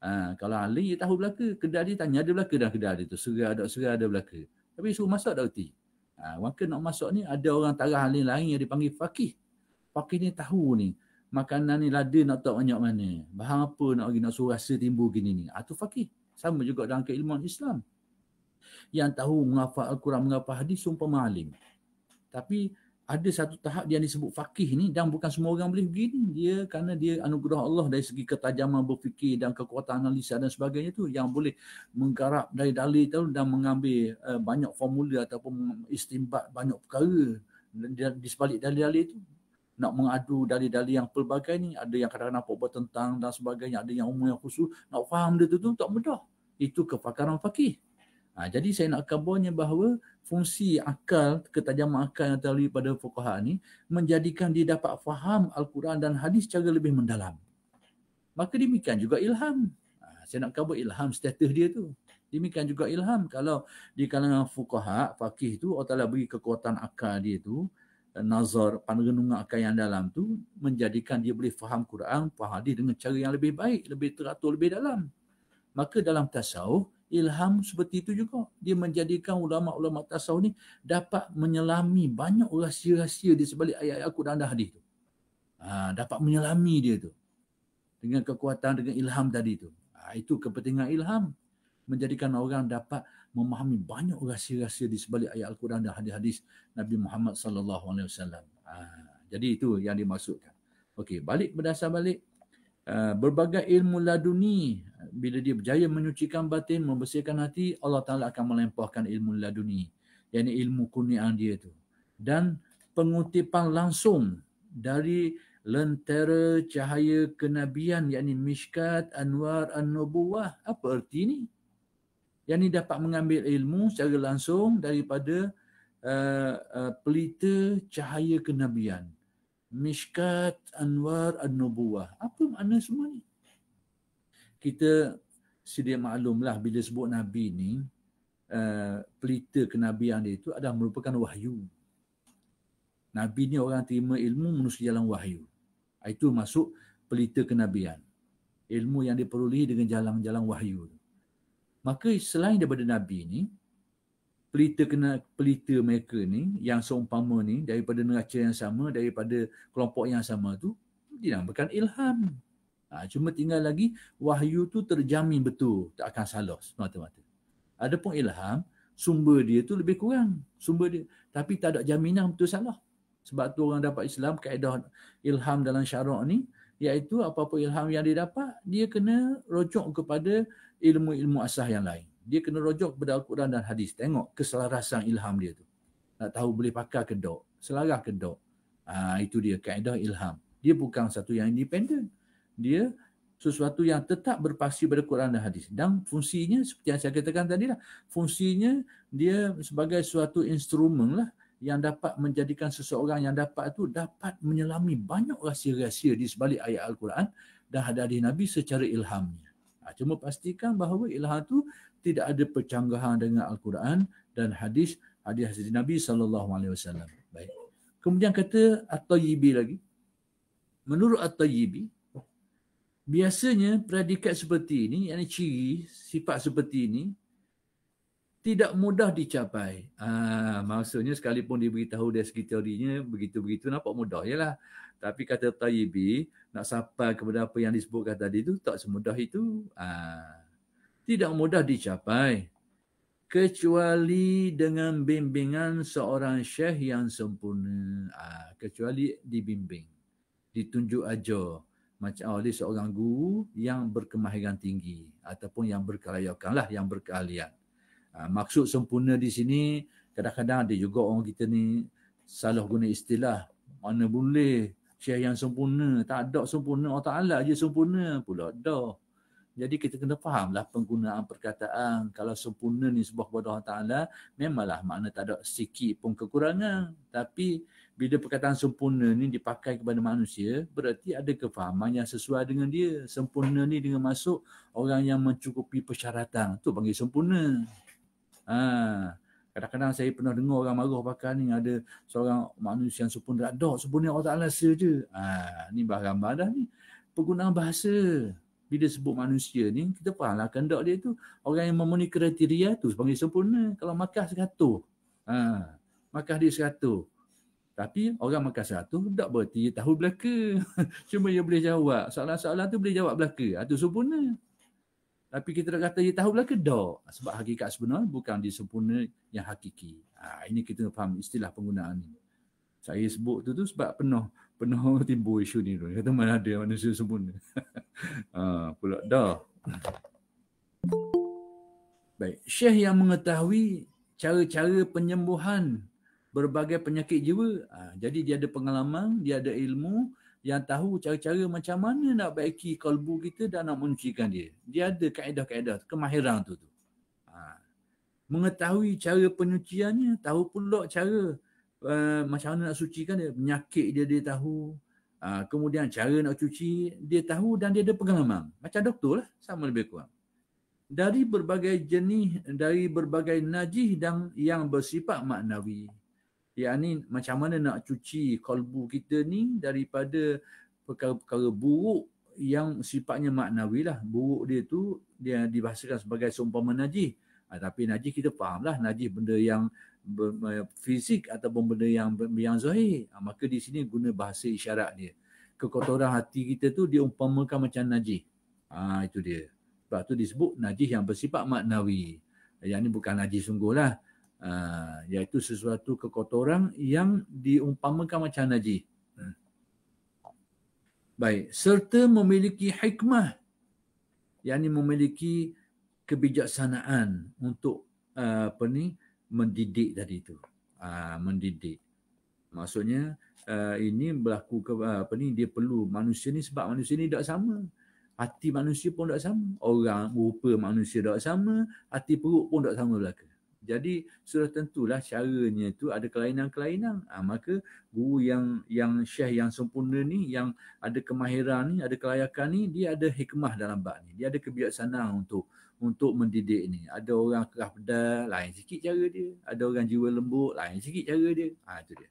Ha, kalau ahli you tahu belaka. Kedai dia tanya ada belaka dalam kedai dia tu. Serah ada, serah ada belaka. Tapi suruh masuk tak reti. Ha, maka nak masuk ni ada orang tarah ahli lain yang dipanggil fakih. Fakih ni tahu ni makanan ni lada nak tak banyak mana. Bahan apa nak bagi nak suruh rasa timbul gini ni. Itu ah, fakih. Sama juga dalam keilmuan Islam. Yang tahu mengapa Al-Quran, mengapa hadis, sumpah mengalim. Tapi ada satu tahap dia disebut fakih ni dan bukan semua orang boleh begini. Dia kerana dia anugerah Allah dari segi ketajaman berfikir dan kekuatan analisa dan sebagainya tu yang boleh menggarap dari dalil tu dan mengambil eh, banyak formula ataupun istimbat banyak perkara di, di sebalik dalil-dalil tu nak mengadu dari dari yang pelbagai ni ada yang kadang-kadang apa tentang dan sebagainya ada yang umum yang khusus nak faham dia tu, tu tak mudah itu kepakaran fakih ha, jadi saya nak kabarnya bahawa fungsi akal ketajaman akal yang terlalu pada fuqaha ni menjadikan dia dapat faham al-Quran dan hadis secara lebih mendalam maka demikian juga ilham ha, saya nak kabar ilham status dia tu Demikian juga ilham kalau di kalangan fukaha, fakih tu Allah Ta'ala beri kekuatan akal dia tu nazar penerenungan akan yang dalam tu menjadikan dia boleh faham Quran, faham hadis dengan cara yang lebih baik, lebih teratur, lebih dalam. Maka dalam tasawuf, ilham seperti itu juga. Dia menjadikan ulama-ulama tasawuf ni dapat menyelami banyak rahsia-rahsia di sebalik ayat-ayat Quran dan hadis tu. Ha, dapat menyelami dia tu. Dengan kekuatan, dengan ilham tadi tu. Ha, itu kepentingan ilham. Menjadikan orang dapat memahami banyak rahsia-rahsia di sebalik ayat Al-Quran dan hadis-hadis Nabi Muhammad sallallahu alaihi wasallam. Ha, jadi itu yang dimaksudkan. Okey, balik berdasar balik uh, berbagai ilmu laduni bila dia berjaya menyucikan batin, membersihkan hati, Allah Taala akan melempahkan ilmu laduni, yakni ilmu kurniaan dia itu. Dan pengutipan langsung dari lentera cahaya kenabian yakni miskat anwar an-nubuwah apa erti ini? yang ini dapat mengambil ilmu secara langsung daripada uh, uh, pelita cahaya kenabian. Mishkat Anwar An-Nubuwah. Apa makna semua ini? Kita sedia maklumlah bila sebut Nabi ini uh, pelita kenabian dia itu adalah merupakan wahyu. Nabi ini orang terima ilmu menusuk jalan wahyu. Itu masuk pelita kenabian. Ilmu yang diperolehi dengan jalan-jalan wahyu. Tu. Maka selain daripada Nabi ni, pelita kena pelita mereka ni yang seumpama ni daripada neraca yang sama, daripada kelompok yang sama tu dinamakan ilham. Ha, cuma tinggal lagi wahyu tu terjamin betul tak akan salah semata-mata. pun ilham sumber dia tu lebih kurang sumber dia tapi tak ada jaminan betul salah. Sebab tu orang dapat Islam kaedah ilham dalam syarak ni iaitu apa-apa ilham yang dia dapat dia kena rojok kepada ilmu-ilmu asah yang lain dia kena rojok kepada Al-Quran dan hadis tengok keselarasan ilham dia tu nak tahu boleh pakai ke tak selaras ke tak ha, itu dia kaedah ilham dia bukan satu yang independen dia sesuatu yang tetap berpaksi pada Quran dan hadis dan fungsinya seperti yang saya katakan tadi lah fungsinya dia sebagai suatu instrumen lah yang dapat menjadikan seseorang yang dapat itu dapat menyelami banyak rahsia-rahsia di sebalik ayat Al-Quran dan hadis Nabi secara ilhamnya. Ha, cuma pastikan bahawa ilham itu tidak ada percanggahan dengan Al-Quran dan hadis hadis Nabi saw. Baik. Kemudian kata At-Tayyibi lagi. Menurut At-Tayyibi biasanya predikat seperti ini yakni ciri sifat seperti ini tidak mudah dicapai. Ah, maksudnya sekalipun diberitahu dari segi teorinya begitu-begitu nampak mudah lah. Tapi kata Tayyibi nak sampai kepada apa yang disebutkan tadi itu tak semudah itu. Ah, tidak mudah dicapai kecuali dengan bimbingan seorang syekh yang sempurna. Ah, kecuali dibimbing, ditunjuk ajar macam oleh seorang guru yang berkemahiran tinggi ataupun yang berkelayakan lah, yang berkeahlian. Ah, maksud sempurna di sini kadang-kadang ada juga orang kita ni salah guna istilah mana boleh syekh yang sempurna tak ada sempurna Allah Taala je sempurna pula dah jadi kita kena fahamlah penggunaan perkataan kalau sempurna ni sebuah kepada Allah Taala memanglah makna tak ada sikit pun kekurangan tapi bila perkataan sempurna ni dipakai kepada manusia berarti ada kefahaman yang sesuai dengan dia sempurna ni dengan masuk orang yang mencukupi persyaratan tu panggil sempurna Ha, kadang-kadang saya pernah dengar orang marah pakai ni ada seorang manusia yang sempurna tak ada sempurna Allah Taala saja. Ha, ni bahagian badah ni. Penggunaan bahasa bila sebut manusia ni kita fahamlah kehendak dia tu orang yang memenuhi kriteria tu panggil sempurna. Kalau makah 100. Ha, makah dia 100. Tapi orang makah satu tak berarti dia tahu belaka. Cuma dia boleh jawab. Soalan-soalan tu boleh jawab belaka. Itu ha, sempurna tapi kita dah kata dia tahu belaka dah sebab hakikat sebenar bukan dia sempurna yang hakiki ha, ini kita faham istilah penggunaan ni saya sebut tu tu sebab penuh penuh timbul isu ni tu kata mana ada manusia sempurna ha, pula dah baik syekh yang mengetahui cara-cara penyembuhan berbagai penyakit jiwa ha, jadi dia ada pengalaman dia ada ilmu yang tahu cara-cara macam mana nak baiki kalbu kita dan nak menyucikan dia. Dia ada kaedah-kaedah kemahiran tu tu. Ha. Mengetahui cara penyuciannya, tahu pula cara uh, macam mana nak sucikan dia, penyakit dia dia tahu. Ha. kemudian cara nak cuci, dia tahu dan dia ada pengalaman. Macam doktor lah, sama lebih kurang. Dari berbagai jenis, dari berbagai najih dan yang bersifat maknawi, Ya ni macam mana nak cuci kalbu kita ni daripada perkara-perkara buruk yang sifatnya maknawi lah buruk dia tu dia dibahasakan sebagai seumpama najis ha, tapi najis kita faham lah najis benda yang fizik ataupun benda yang yang zahir ha, maka di sini guna bahasa isyarat dia kekotoran hati kita tu diumpamakan macam najis ha, itu dia sebab tu disebut najis yang bersifat maknawi yang ni bukan najis sungguh lah Ha, iaitu sesuatu kekotoran yang diumpamakan macam najis. Ha. Ah. Baik. Serta memiliki hikmah. Yang ini memiliki kebijaksanaan untuk uh, apa ni mendidik tadi itu. Ha, mendidik. Maksudnya uh, ini berlaku ke, uh, apa ni dia perlu manusia ni sebab manusia ni tak sama. Hati manusia pun tak sama. Orang rupa manusia tak sama. Hati perut pun tak sama belaka. Jadi sudah tentulah caranya itu ada kelainan-kelainan. Ha, maka guru yang yang syekh yang sempurna ni yang ada kemahiran ni, ada kelayakan ni, dia ada hikmah dalam bab ni. Dia ada kebijaksanaan untuk untuk mendidik ni. Ada orang kerah pedal, lain sikit cara dia. Ada orang jiwa lembut, lain sikit cara dia. Ah ha, itu dia.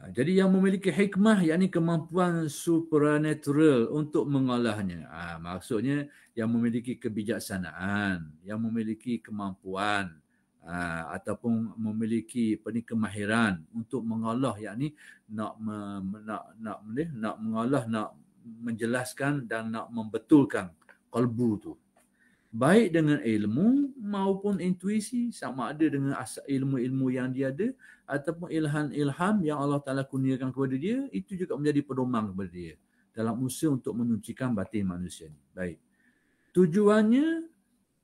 Ha, jadi yang memiliki hikmah yakni kemampuan supernatural untuk mengolahnya. Ha, maksudnya yang memiliki kebijaksanaan, yang memiliki kemampuan ha, ataupun memiliki apa kemahiran untuk mengolah yakni nak me, me, nak nak nak mengolah nak menjelaskan dan nak membetulkan kalbu tu baik dengan ilmu maupun intuisi sama ada dengan asal ilmu-ilmu yang dia ada ataupun ilham-ilham yang Allah Taala kurniakan kepada dia itu juga menjadi pedoman kepada dia dalam usaha untuk menyucikan batin manusia ini. Baik. Tujuannya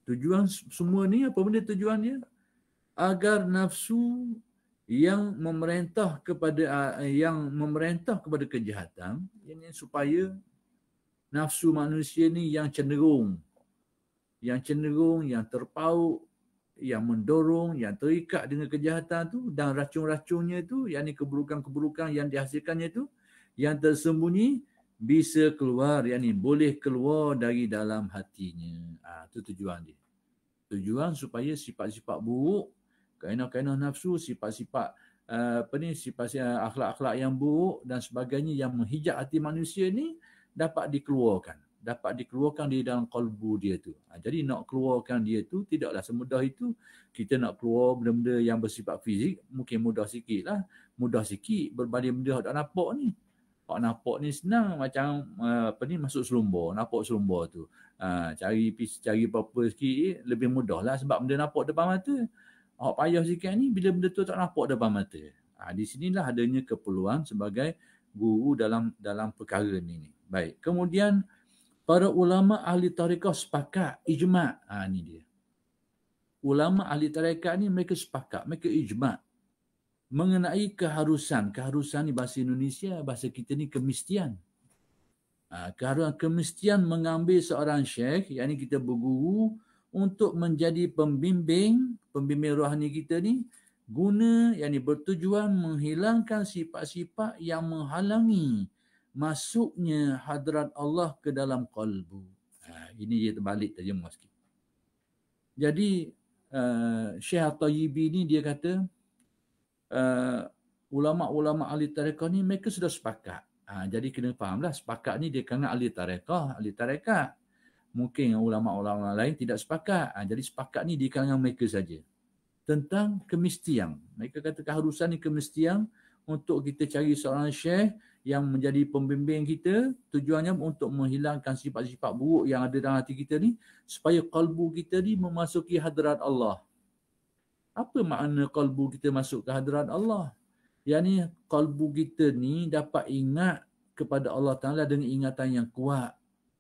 tujuan semua ni apa benda tujuannya? Agar nafsu yang memerintah kepada yang memerintah kepada kejahatan ini supaya nafsu manusia ni yang cenderung yang cenderung, yang terpaut, yang mendorong, yang terikat dengan kejahatan tu dan racun-racunnya tu, yakni keburukan-keburukan yang dihasilkannya tu yang tersembunyi bisa keluar, yang yakni boleh keluar dari dalam hatinya. Ah ha, tu tujuan dia. Tujuan supaya sifat-sifat buruk, kainah-kainah nafsu, sifat-sifat uh, apa ni, sifat-sifat uh, akhlak-akhlak yang buruk dan sebagainya yang menghijab hati manusia ni dapat dikeluarkan dapat dikeluarkan di dalam kalbu dia tu. Ha, jadi nak keluarkan dia tu tidaklah semudah itu. Kita nak keluar benda-benda yang bersifat fizik mungkin mudah sikit lah. Mudah sikit berbanding benda yang tak nampak ni. Pak nampak ni senang macam ha, apa ni masuk selumbur, nampak selumbur tu. Ha, cari cari apa-apa sikit eh, lebih mudah lah sebab benda nampak depan mata. Awak payah sikit ni bila benda tu tak nampak depan mata. Ha, di sinilah adanya keperluan sebagai guru dalam dalam perkara ni. Baik, kemudian Para ulama ahli tarekat sepakat ijma' ha, ini dia. Ulama ahli tarekat ni mereka sepakat, mereka ijma' mengenai keharusan. Keharusan ni bahasa Indonesia, bahasa kita ni kemestian. Ha, kemestian mengambil seorang syekh, yang kita berguru untuk menjadi pembimbing, pembimbing rohani kita ni guna yang bertujuan menghilangkan sifat-sifat yang menghalangi masuknya hadrat Allah ke dalam kalbu. Ha, ini dia terbalik terjemah sikit. Jadi uh, Syekh At-Tayyibi ni dia kata uh, ulama-ulama ahli tarekah ni mereka sudah sepakat. Ha, jadi kena fahamlah sepakat ni dia kena ahli tarekah, ahli tarekah. Mungkin ulama-ulama lain tidak sepakat. Ha, jadi sepakat ni di kalangan mereka saja. Tentang kemestian. Mereka kata keharusan ni kemestian untuk kita cari seorang syekh yang menjadi pembimbing kita tujuannya untuk menghilangkan sifat-sifat buruk yang ada dalam hati kita ni supaya kalbu kita ni memasuki hadrat Allah. Apa makna kalbu kita masuk ke hadrat Allah? Yang ni kalbu kita ni dapat ingat kepada Allah Ta'ala dengan ingatan yang kuat,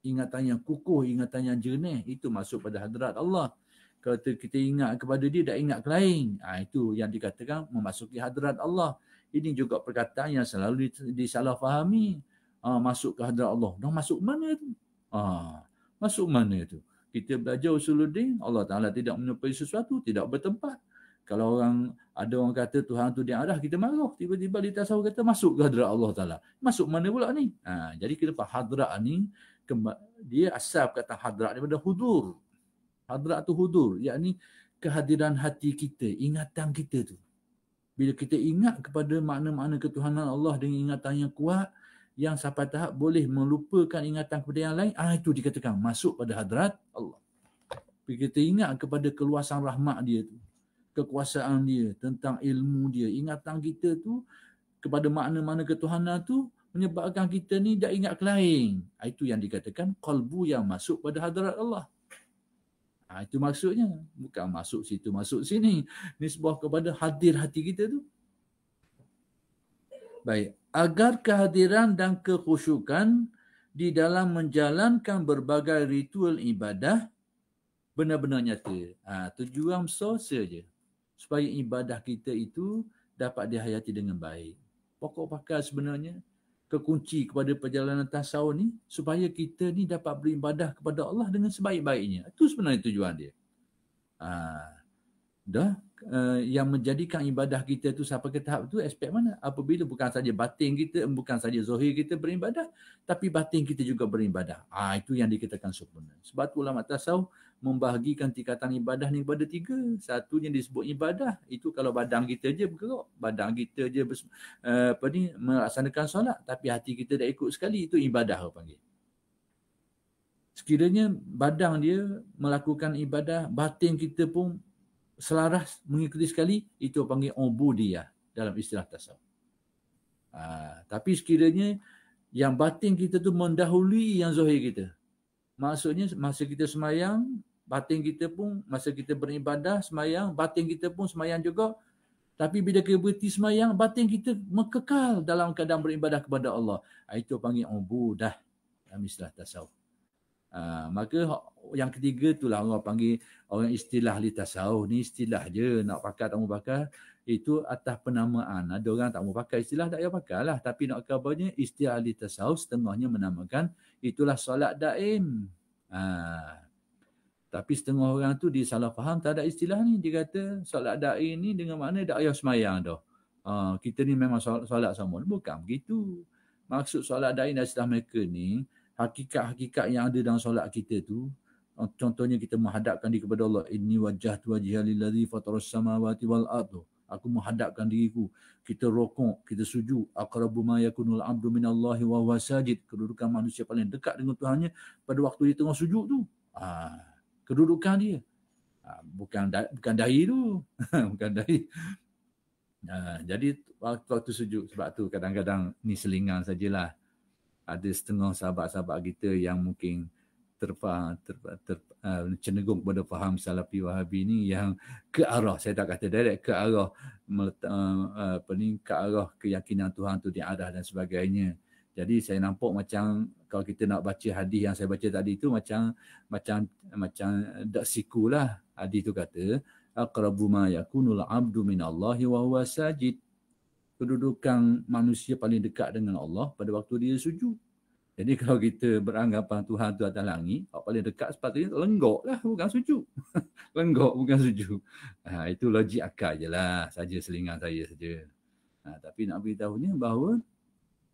ingatan yang kukuh, ingatan yang jernih. Itu masuk pada hadrat Allah. Kalau kita ingat kepada dia, dah ingat ke lain. Ha, itu yang dikatakan memasuki hadrat Allah. Ini juga perkataan yang selalu disalahfahami. Ha, masuk ke hadrat Allah. Dah masuk mana itu? Ha, ah, masuk mana itu? Kita belajar usuluddin, Allah Ta'ala tidak menyukai sesuatu, tidak bertempat. Kalau orang ada orang kata Tuhan tu dia arah, kita marah. Tiba-tiba di tasawuf kata masuk ke hadrat Allah Ta'ala. Masuk mana pula ni? Ha, jadi kita faham hadrat ni, dia asal kata hadrat daripada hudur. Hadrat tu hudur, yakni kehadiran hati kita, ingatan kita tu bila kita ingat kepada makna-makna ketuhanan Allah dengan ingatan yang kuat yang sampai tahap boleh melupakan ingatan kepada yang lain ah itu dikatakan masuk pada hadrat Allah bila kita ingat kepada keluasan rahmat dia tu kekuasaan dia tentang ilmu dia ingatan kita tu kepada makna-makna ketuhanan tu menyebabkan kita ni tak ingat ke lain ah, itu yang dikatakan kalbu yang masuk pada hadrat Allah Ha, itu maksudnya. Bukan masuk situ, masuk sini. Ini sebuah kepada hadir hati kita tu. Baik. Agar kehadiran dan kekhusyukan di dalam menjalankan berbagai ritual ibadah benar-benar nyata. Ha, tujuan besar saja. Supaya ibadah kita itu dapat dihayati dengan baik. Pokok pokok sebenarnya kekunci kepada perjalanan tasawuf ni supaya kita ni dapat beribadah kepada Allah dengan sebaik-baiknya. Itu sebenarnya tujuan dia. Ha, dah ha, yang menjadikan ibadah kita tu sampai ke tahap tu aspek mana? Apabila bukan saja batin kita, bukan saja zahir kita beribadah, tapi batin kita juga beribadah. Ah ha, itu yang dikatakan sempurna. Sebab tu ulama tasawuf membahagikan tingkatan ibadah ni kepada tiga. Satunya disebut ibadah. Itu kalau badan kita je bergerak. Badan kita je bers, uh, eh, apa ni, melaksanakan solat. Tapi hati kita tak ikut sekali. Itu ibadah orang panggil. Sekiranya badan dia melakukan ibadah, batin kita pun selaras mengikuti sekali. Itu orang panggil ubudiyah dalam istilah tasawuf. Uh, tapi sekiranya yang batin kita tu mendahului yang zahir kita. Maksudnya masa kita semayang, batin kita pun, masa kita beribadah semayang, batin kita pun semayang juga. Tapi bila kita berhenti semayang, batin kita mekekal dalam keadaan beribadah kepada Allah. Ah, itu panggil ubudah dalam istilah tasawuf. Ha, maka yang ketiga itulah orang panggil orang istilah li tasawuf ni istilah je nak pakai tak mau pakai itu atas penamaan ada orang tak mau pakai istilah tak payah pakai lah tapi nak kabarnya istilah li tasawuf setengahnya menamakan itulah solat daim. Ha. Tapi setengah orang tu dia salah faham tak ada istilah ni. Dia kata solat daim ni dengan makna dak ayah semayang tu. Ha. kita ni memang solat, solat sama. Bukan begitu. Maksud solat daim dan istilah mereka ni, hakikat-hakikat yang ada dalam solat kita tu, contohnya kita menghadapkan diri kepada Allah, ini wajah tu wajah lillazi fatarus samawati wal ardu aku menghadapkan diriku kita rokok kita sujud aqrabu ma yakunul abdu minallahi wa huwa sajid kedudukan manusia paling dekat dengan tuhannya pada waktu dia tengah sujud tu ah kedudukan dia ah, bukan da- bukan dahi tu bukan dahi ah, jadi waktu, waktu sujud sebab tu kadang-kadang ni selingan sajalah ada setengah sahabat-sahabat kita yang mungkin terpa terpa, terpa uh, cenderung kepada faham salafi wahabi ni yang ke arah saya tak kata direct ke arah uh, apa ni ke arah keyakinan Tuhan tu diada dan sebagainya. Jadi saya nampak macam kalau kita nak baca hadis yang saya baca tadi tu macam macam macam dak sikulah hadis tu kata aqrabu ma yakunul abdu min Allah wa huwa sajid kedudukan manusia paling dekat dengan Allah pada waktu dia sujud. Jadi kalau kita beranggapan Tuhan tu atas langit, orang paling dekat sepatutnya lenggok lah, bukan suju, lenggok, bukan suju. Ha, itu logik akal je lah, saja selingan saya saja. Ha, tapi nak beritahunya bahawa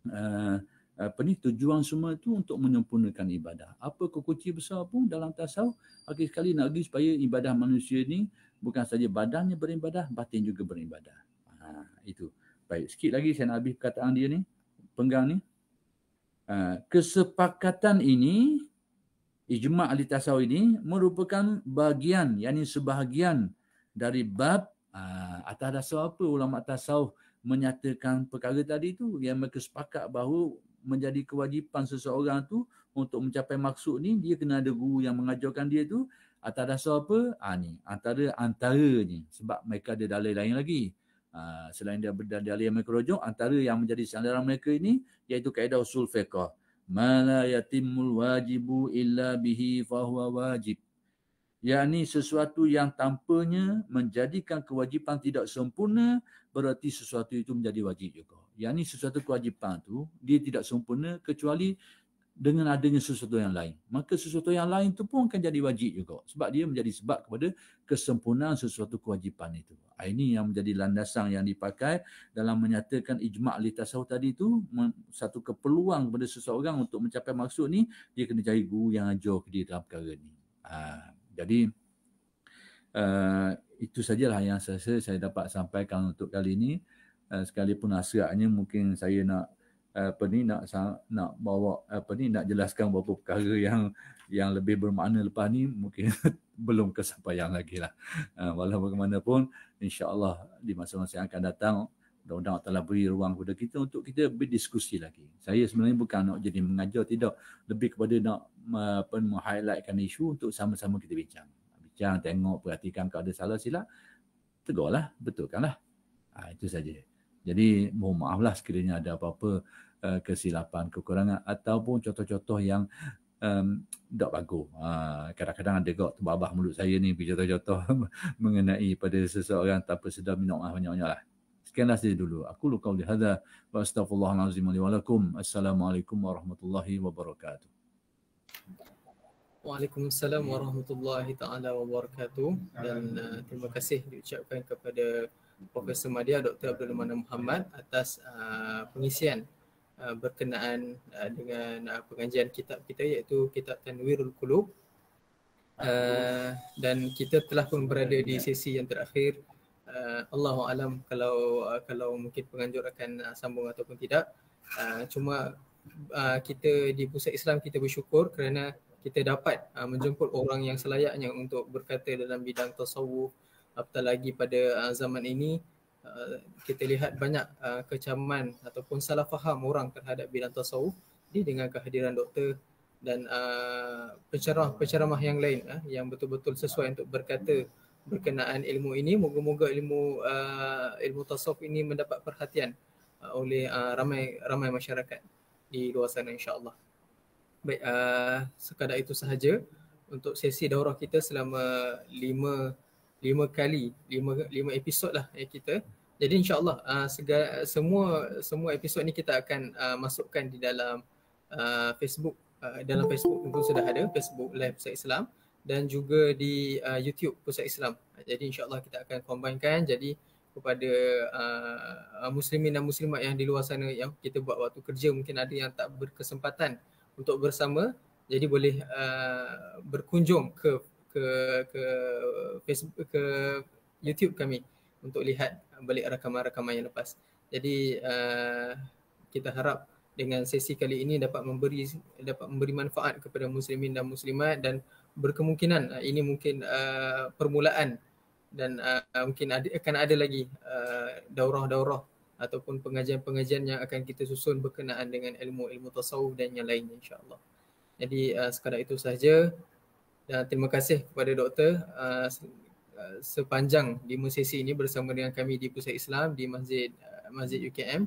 uh, apa ni, tujuan semua tu untuk menyempurnakan ibadah. Apa kekuci besar pun dalam tasaw. akhir sekali nak pergi supaya ibadah manusia ni bukan saja badannya beribadah, batin juga beribadah. Ha, itu. Baik, sikit lagi saya nak habis perkataan dia ni, penggang ni. Ah, kesepakatan ini ijma' ahli tasawuf ini merupakan bagian yakni sebahagian dari bab uh, atas dasar apa ulama tasawuf menyatakan perkara tadi itu yang mereka sepakat bahawa menjadi kewajipan seseorang tu untuk mencapai maksud ni dia kena ada guru yang mengajarkan dia tu atas dasar apa ha, ni antara antaranya sebab mereka ada dalil lain lagi Ah, selain dia berdan dia yang mereka antara yang menjadi sandaran mereka ini iaitu kaedah usul fiqah mala yatimul wajibu illa bihi fahuwa wajib yakni sesuatu yang tanpanya menjadikan kewajipan tidak sempurna berarti sesuatu itu menjadi wajib juga yakni sesuatu kewajipan tu dia tidak sempurna kecuali dengan adanya sesuatu yang lain. Maka sesuatu yang lain tu pun akan jadi wajib juga. Sebab dia menjadi sebab kepada kesempurnaan sesuatu kewajipan itu. Ah, ini yang menjadi landasan yang dipakai dalam menyatakan ijma' li tasawuf tadi itu Satu keperluan kepada seseorang untuk mencapai maksud ni, dia kena cari guru yang ajar ke dia dalam perkara ni. Ha, jadi, uh, itu sajalah yang saya, saya dapat sampaikan untuk kali ini. Uh, sekalipun asyiknya mungkin saya nak apa ni nak nak bawa apa ni nak jelaskan beberapa perkara yang yang lebih bermakna lepas ni mungkin belum kesampaian lagi lah. Ah, walau bagaimanapun insyaAllah di masa-masa yang akan datang undang-undang telah beri ruang kepada kita untuk kita berdiskusi lagi. Saya sebenarnya bukan nak jadi mengajar tidak. Lebih kepada nak apa, meng-highlightkan isu untuk sama-sama kita bincang. Bincang, tengok, perhatikan kalau ada salah silap tegurlah, betulkanlah. Ha, ah, itu saja. Jadi mohon maaflah sekiranya ada apa-apa uh, kesilapan, kekurangan ataupun contoh-contoh yang um, tak bagus. Uh, kadang-kadang ada kot terbabah mulut saya ni pergi contoh-contoh mengenai pada seseorang tanpa sedar minum lah banyak-banyak lah. Sekianlah saja dulu. Aku luka oleh hadha. Wa astagfirullahaladzim alaikum. Assalamualaikum warahmatullahi wabarakatuh. Waalaikumsalam warahmatullahi taala wabarakatuh dan uh, terima kasih diucapkan kepada Profesor Madia Dr. Abdul Mana Muhammad atas uh, pengisian uh, berkenaan uh, dengan uh, pengajian kitab kita iaitu kitab Tanwirul Qulub. Ah, uh, dan kita telah pun berada di ya. sesi yang terakhir. Uh, Allahu alam kalau uh, kalau mungkin penganjur akan uh, sambung ataupun tidak. Uh, cuma uh, kita di Pusat Islam kita bersyukur kerana kita dapat uh, menjemput orang yang selayaknya untuk berkata dalam bidang tasawuf apatah lagi pada uh, zaman ini uh, kita lihat banyak uh, kecaman ataupun salah faham orang terhadap bidang tasawuf di dengan kehadiran doktor dan uh, penceramah-penceramah yang lain uh, yang betul-betul sesuai untuk berkata berkenaan ilmu ini moga-moga ilmu uh, ilmu tasawuf ini mendapat perhatian uh, oleh uh, ramai ramai masyarakat di luar sana insyaallah. Baik uh, sekadar itu sahaja untuk sesi daurah kita selama lima lima kali lima lima episod lah yang eh, kita jadi insyaallah uh, semua semua episod ni kita akan uh, masukkan di dalam uh, Facebook uh, dalam Facebook tentu sudah ada Facebook Live Pusat Islam dan juga di uh, YouTube Pusat Islam. Jadi insyaallah kita akan combinekan jadi kepada uh, muslimin dan muslimat yang di luar sana yang kita buat waktu kerja mungkin ada yang tak berkesempatan untuk bersama jadi boleh uh, berkunjung ke ke ke Facebook ke YouTube kami untuk lihat balik rakaman-rakaman yang lepas. Jadi uh, kita harap dengan sesi kali ini dapat memberi dapat memberi manfaat kepada muslimin dan muslimat dan berkemungkinan uh, ini mungkin uh, permulaan dan uh, mungkin ada, akan ada lagi uh, daurah-daurah ataupun pengajian-pengajian yang akan kita susun berkenaan dengan ilmu-ilmu tasawuf dan yang lain insya-Allah. Jadi uh, sekadar itu sahaja. Dan terima kasih kepada doktor uh, uh, sepanjang lima sesi ini bersama dengan kami di Pusat Islam di Masjid uh, Masjid UKM.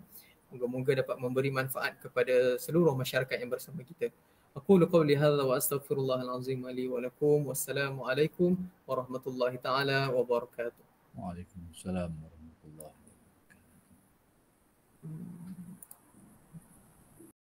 Moga-moga dapat memberi manfaat kepada seluruh masyarakat yang bersama kita. Aku lupa lihat wa astagfirullahalazim li wa lakum wassalamualaikum warahmatullahi taala wabarakatuh. Waalaikumsalam warahmatullahi wabarakatuh.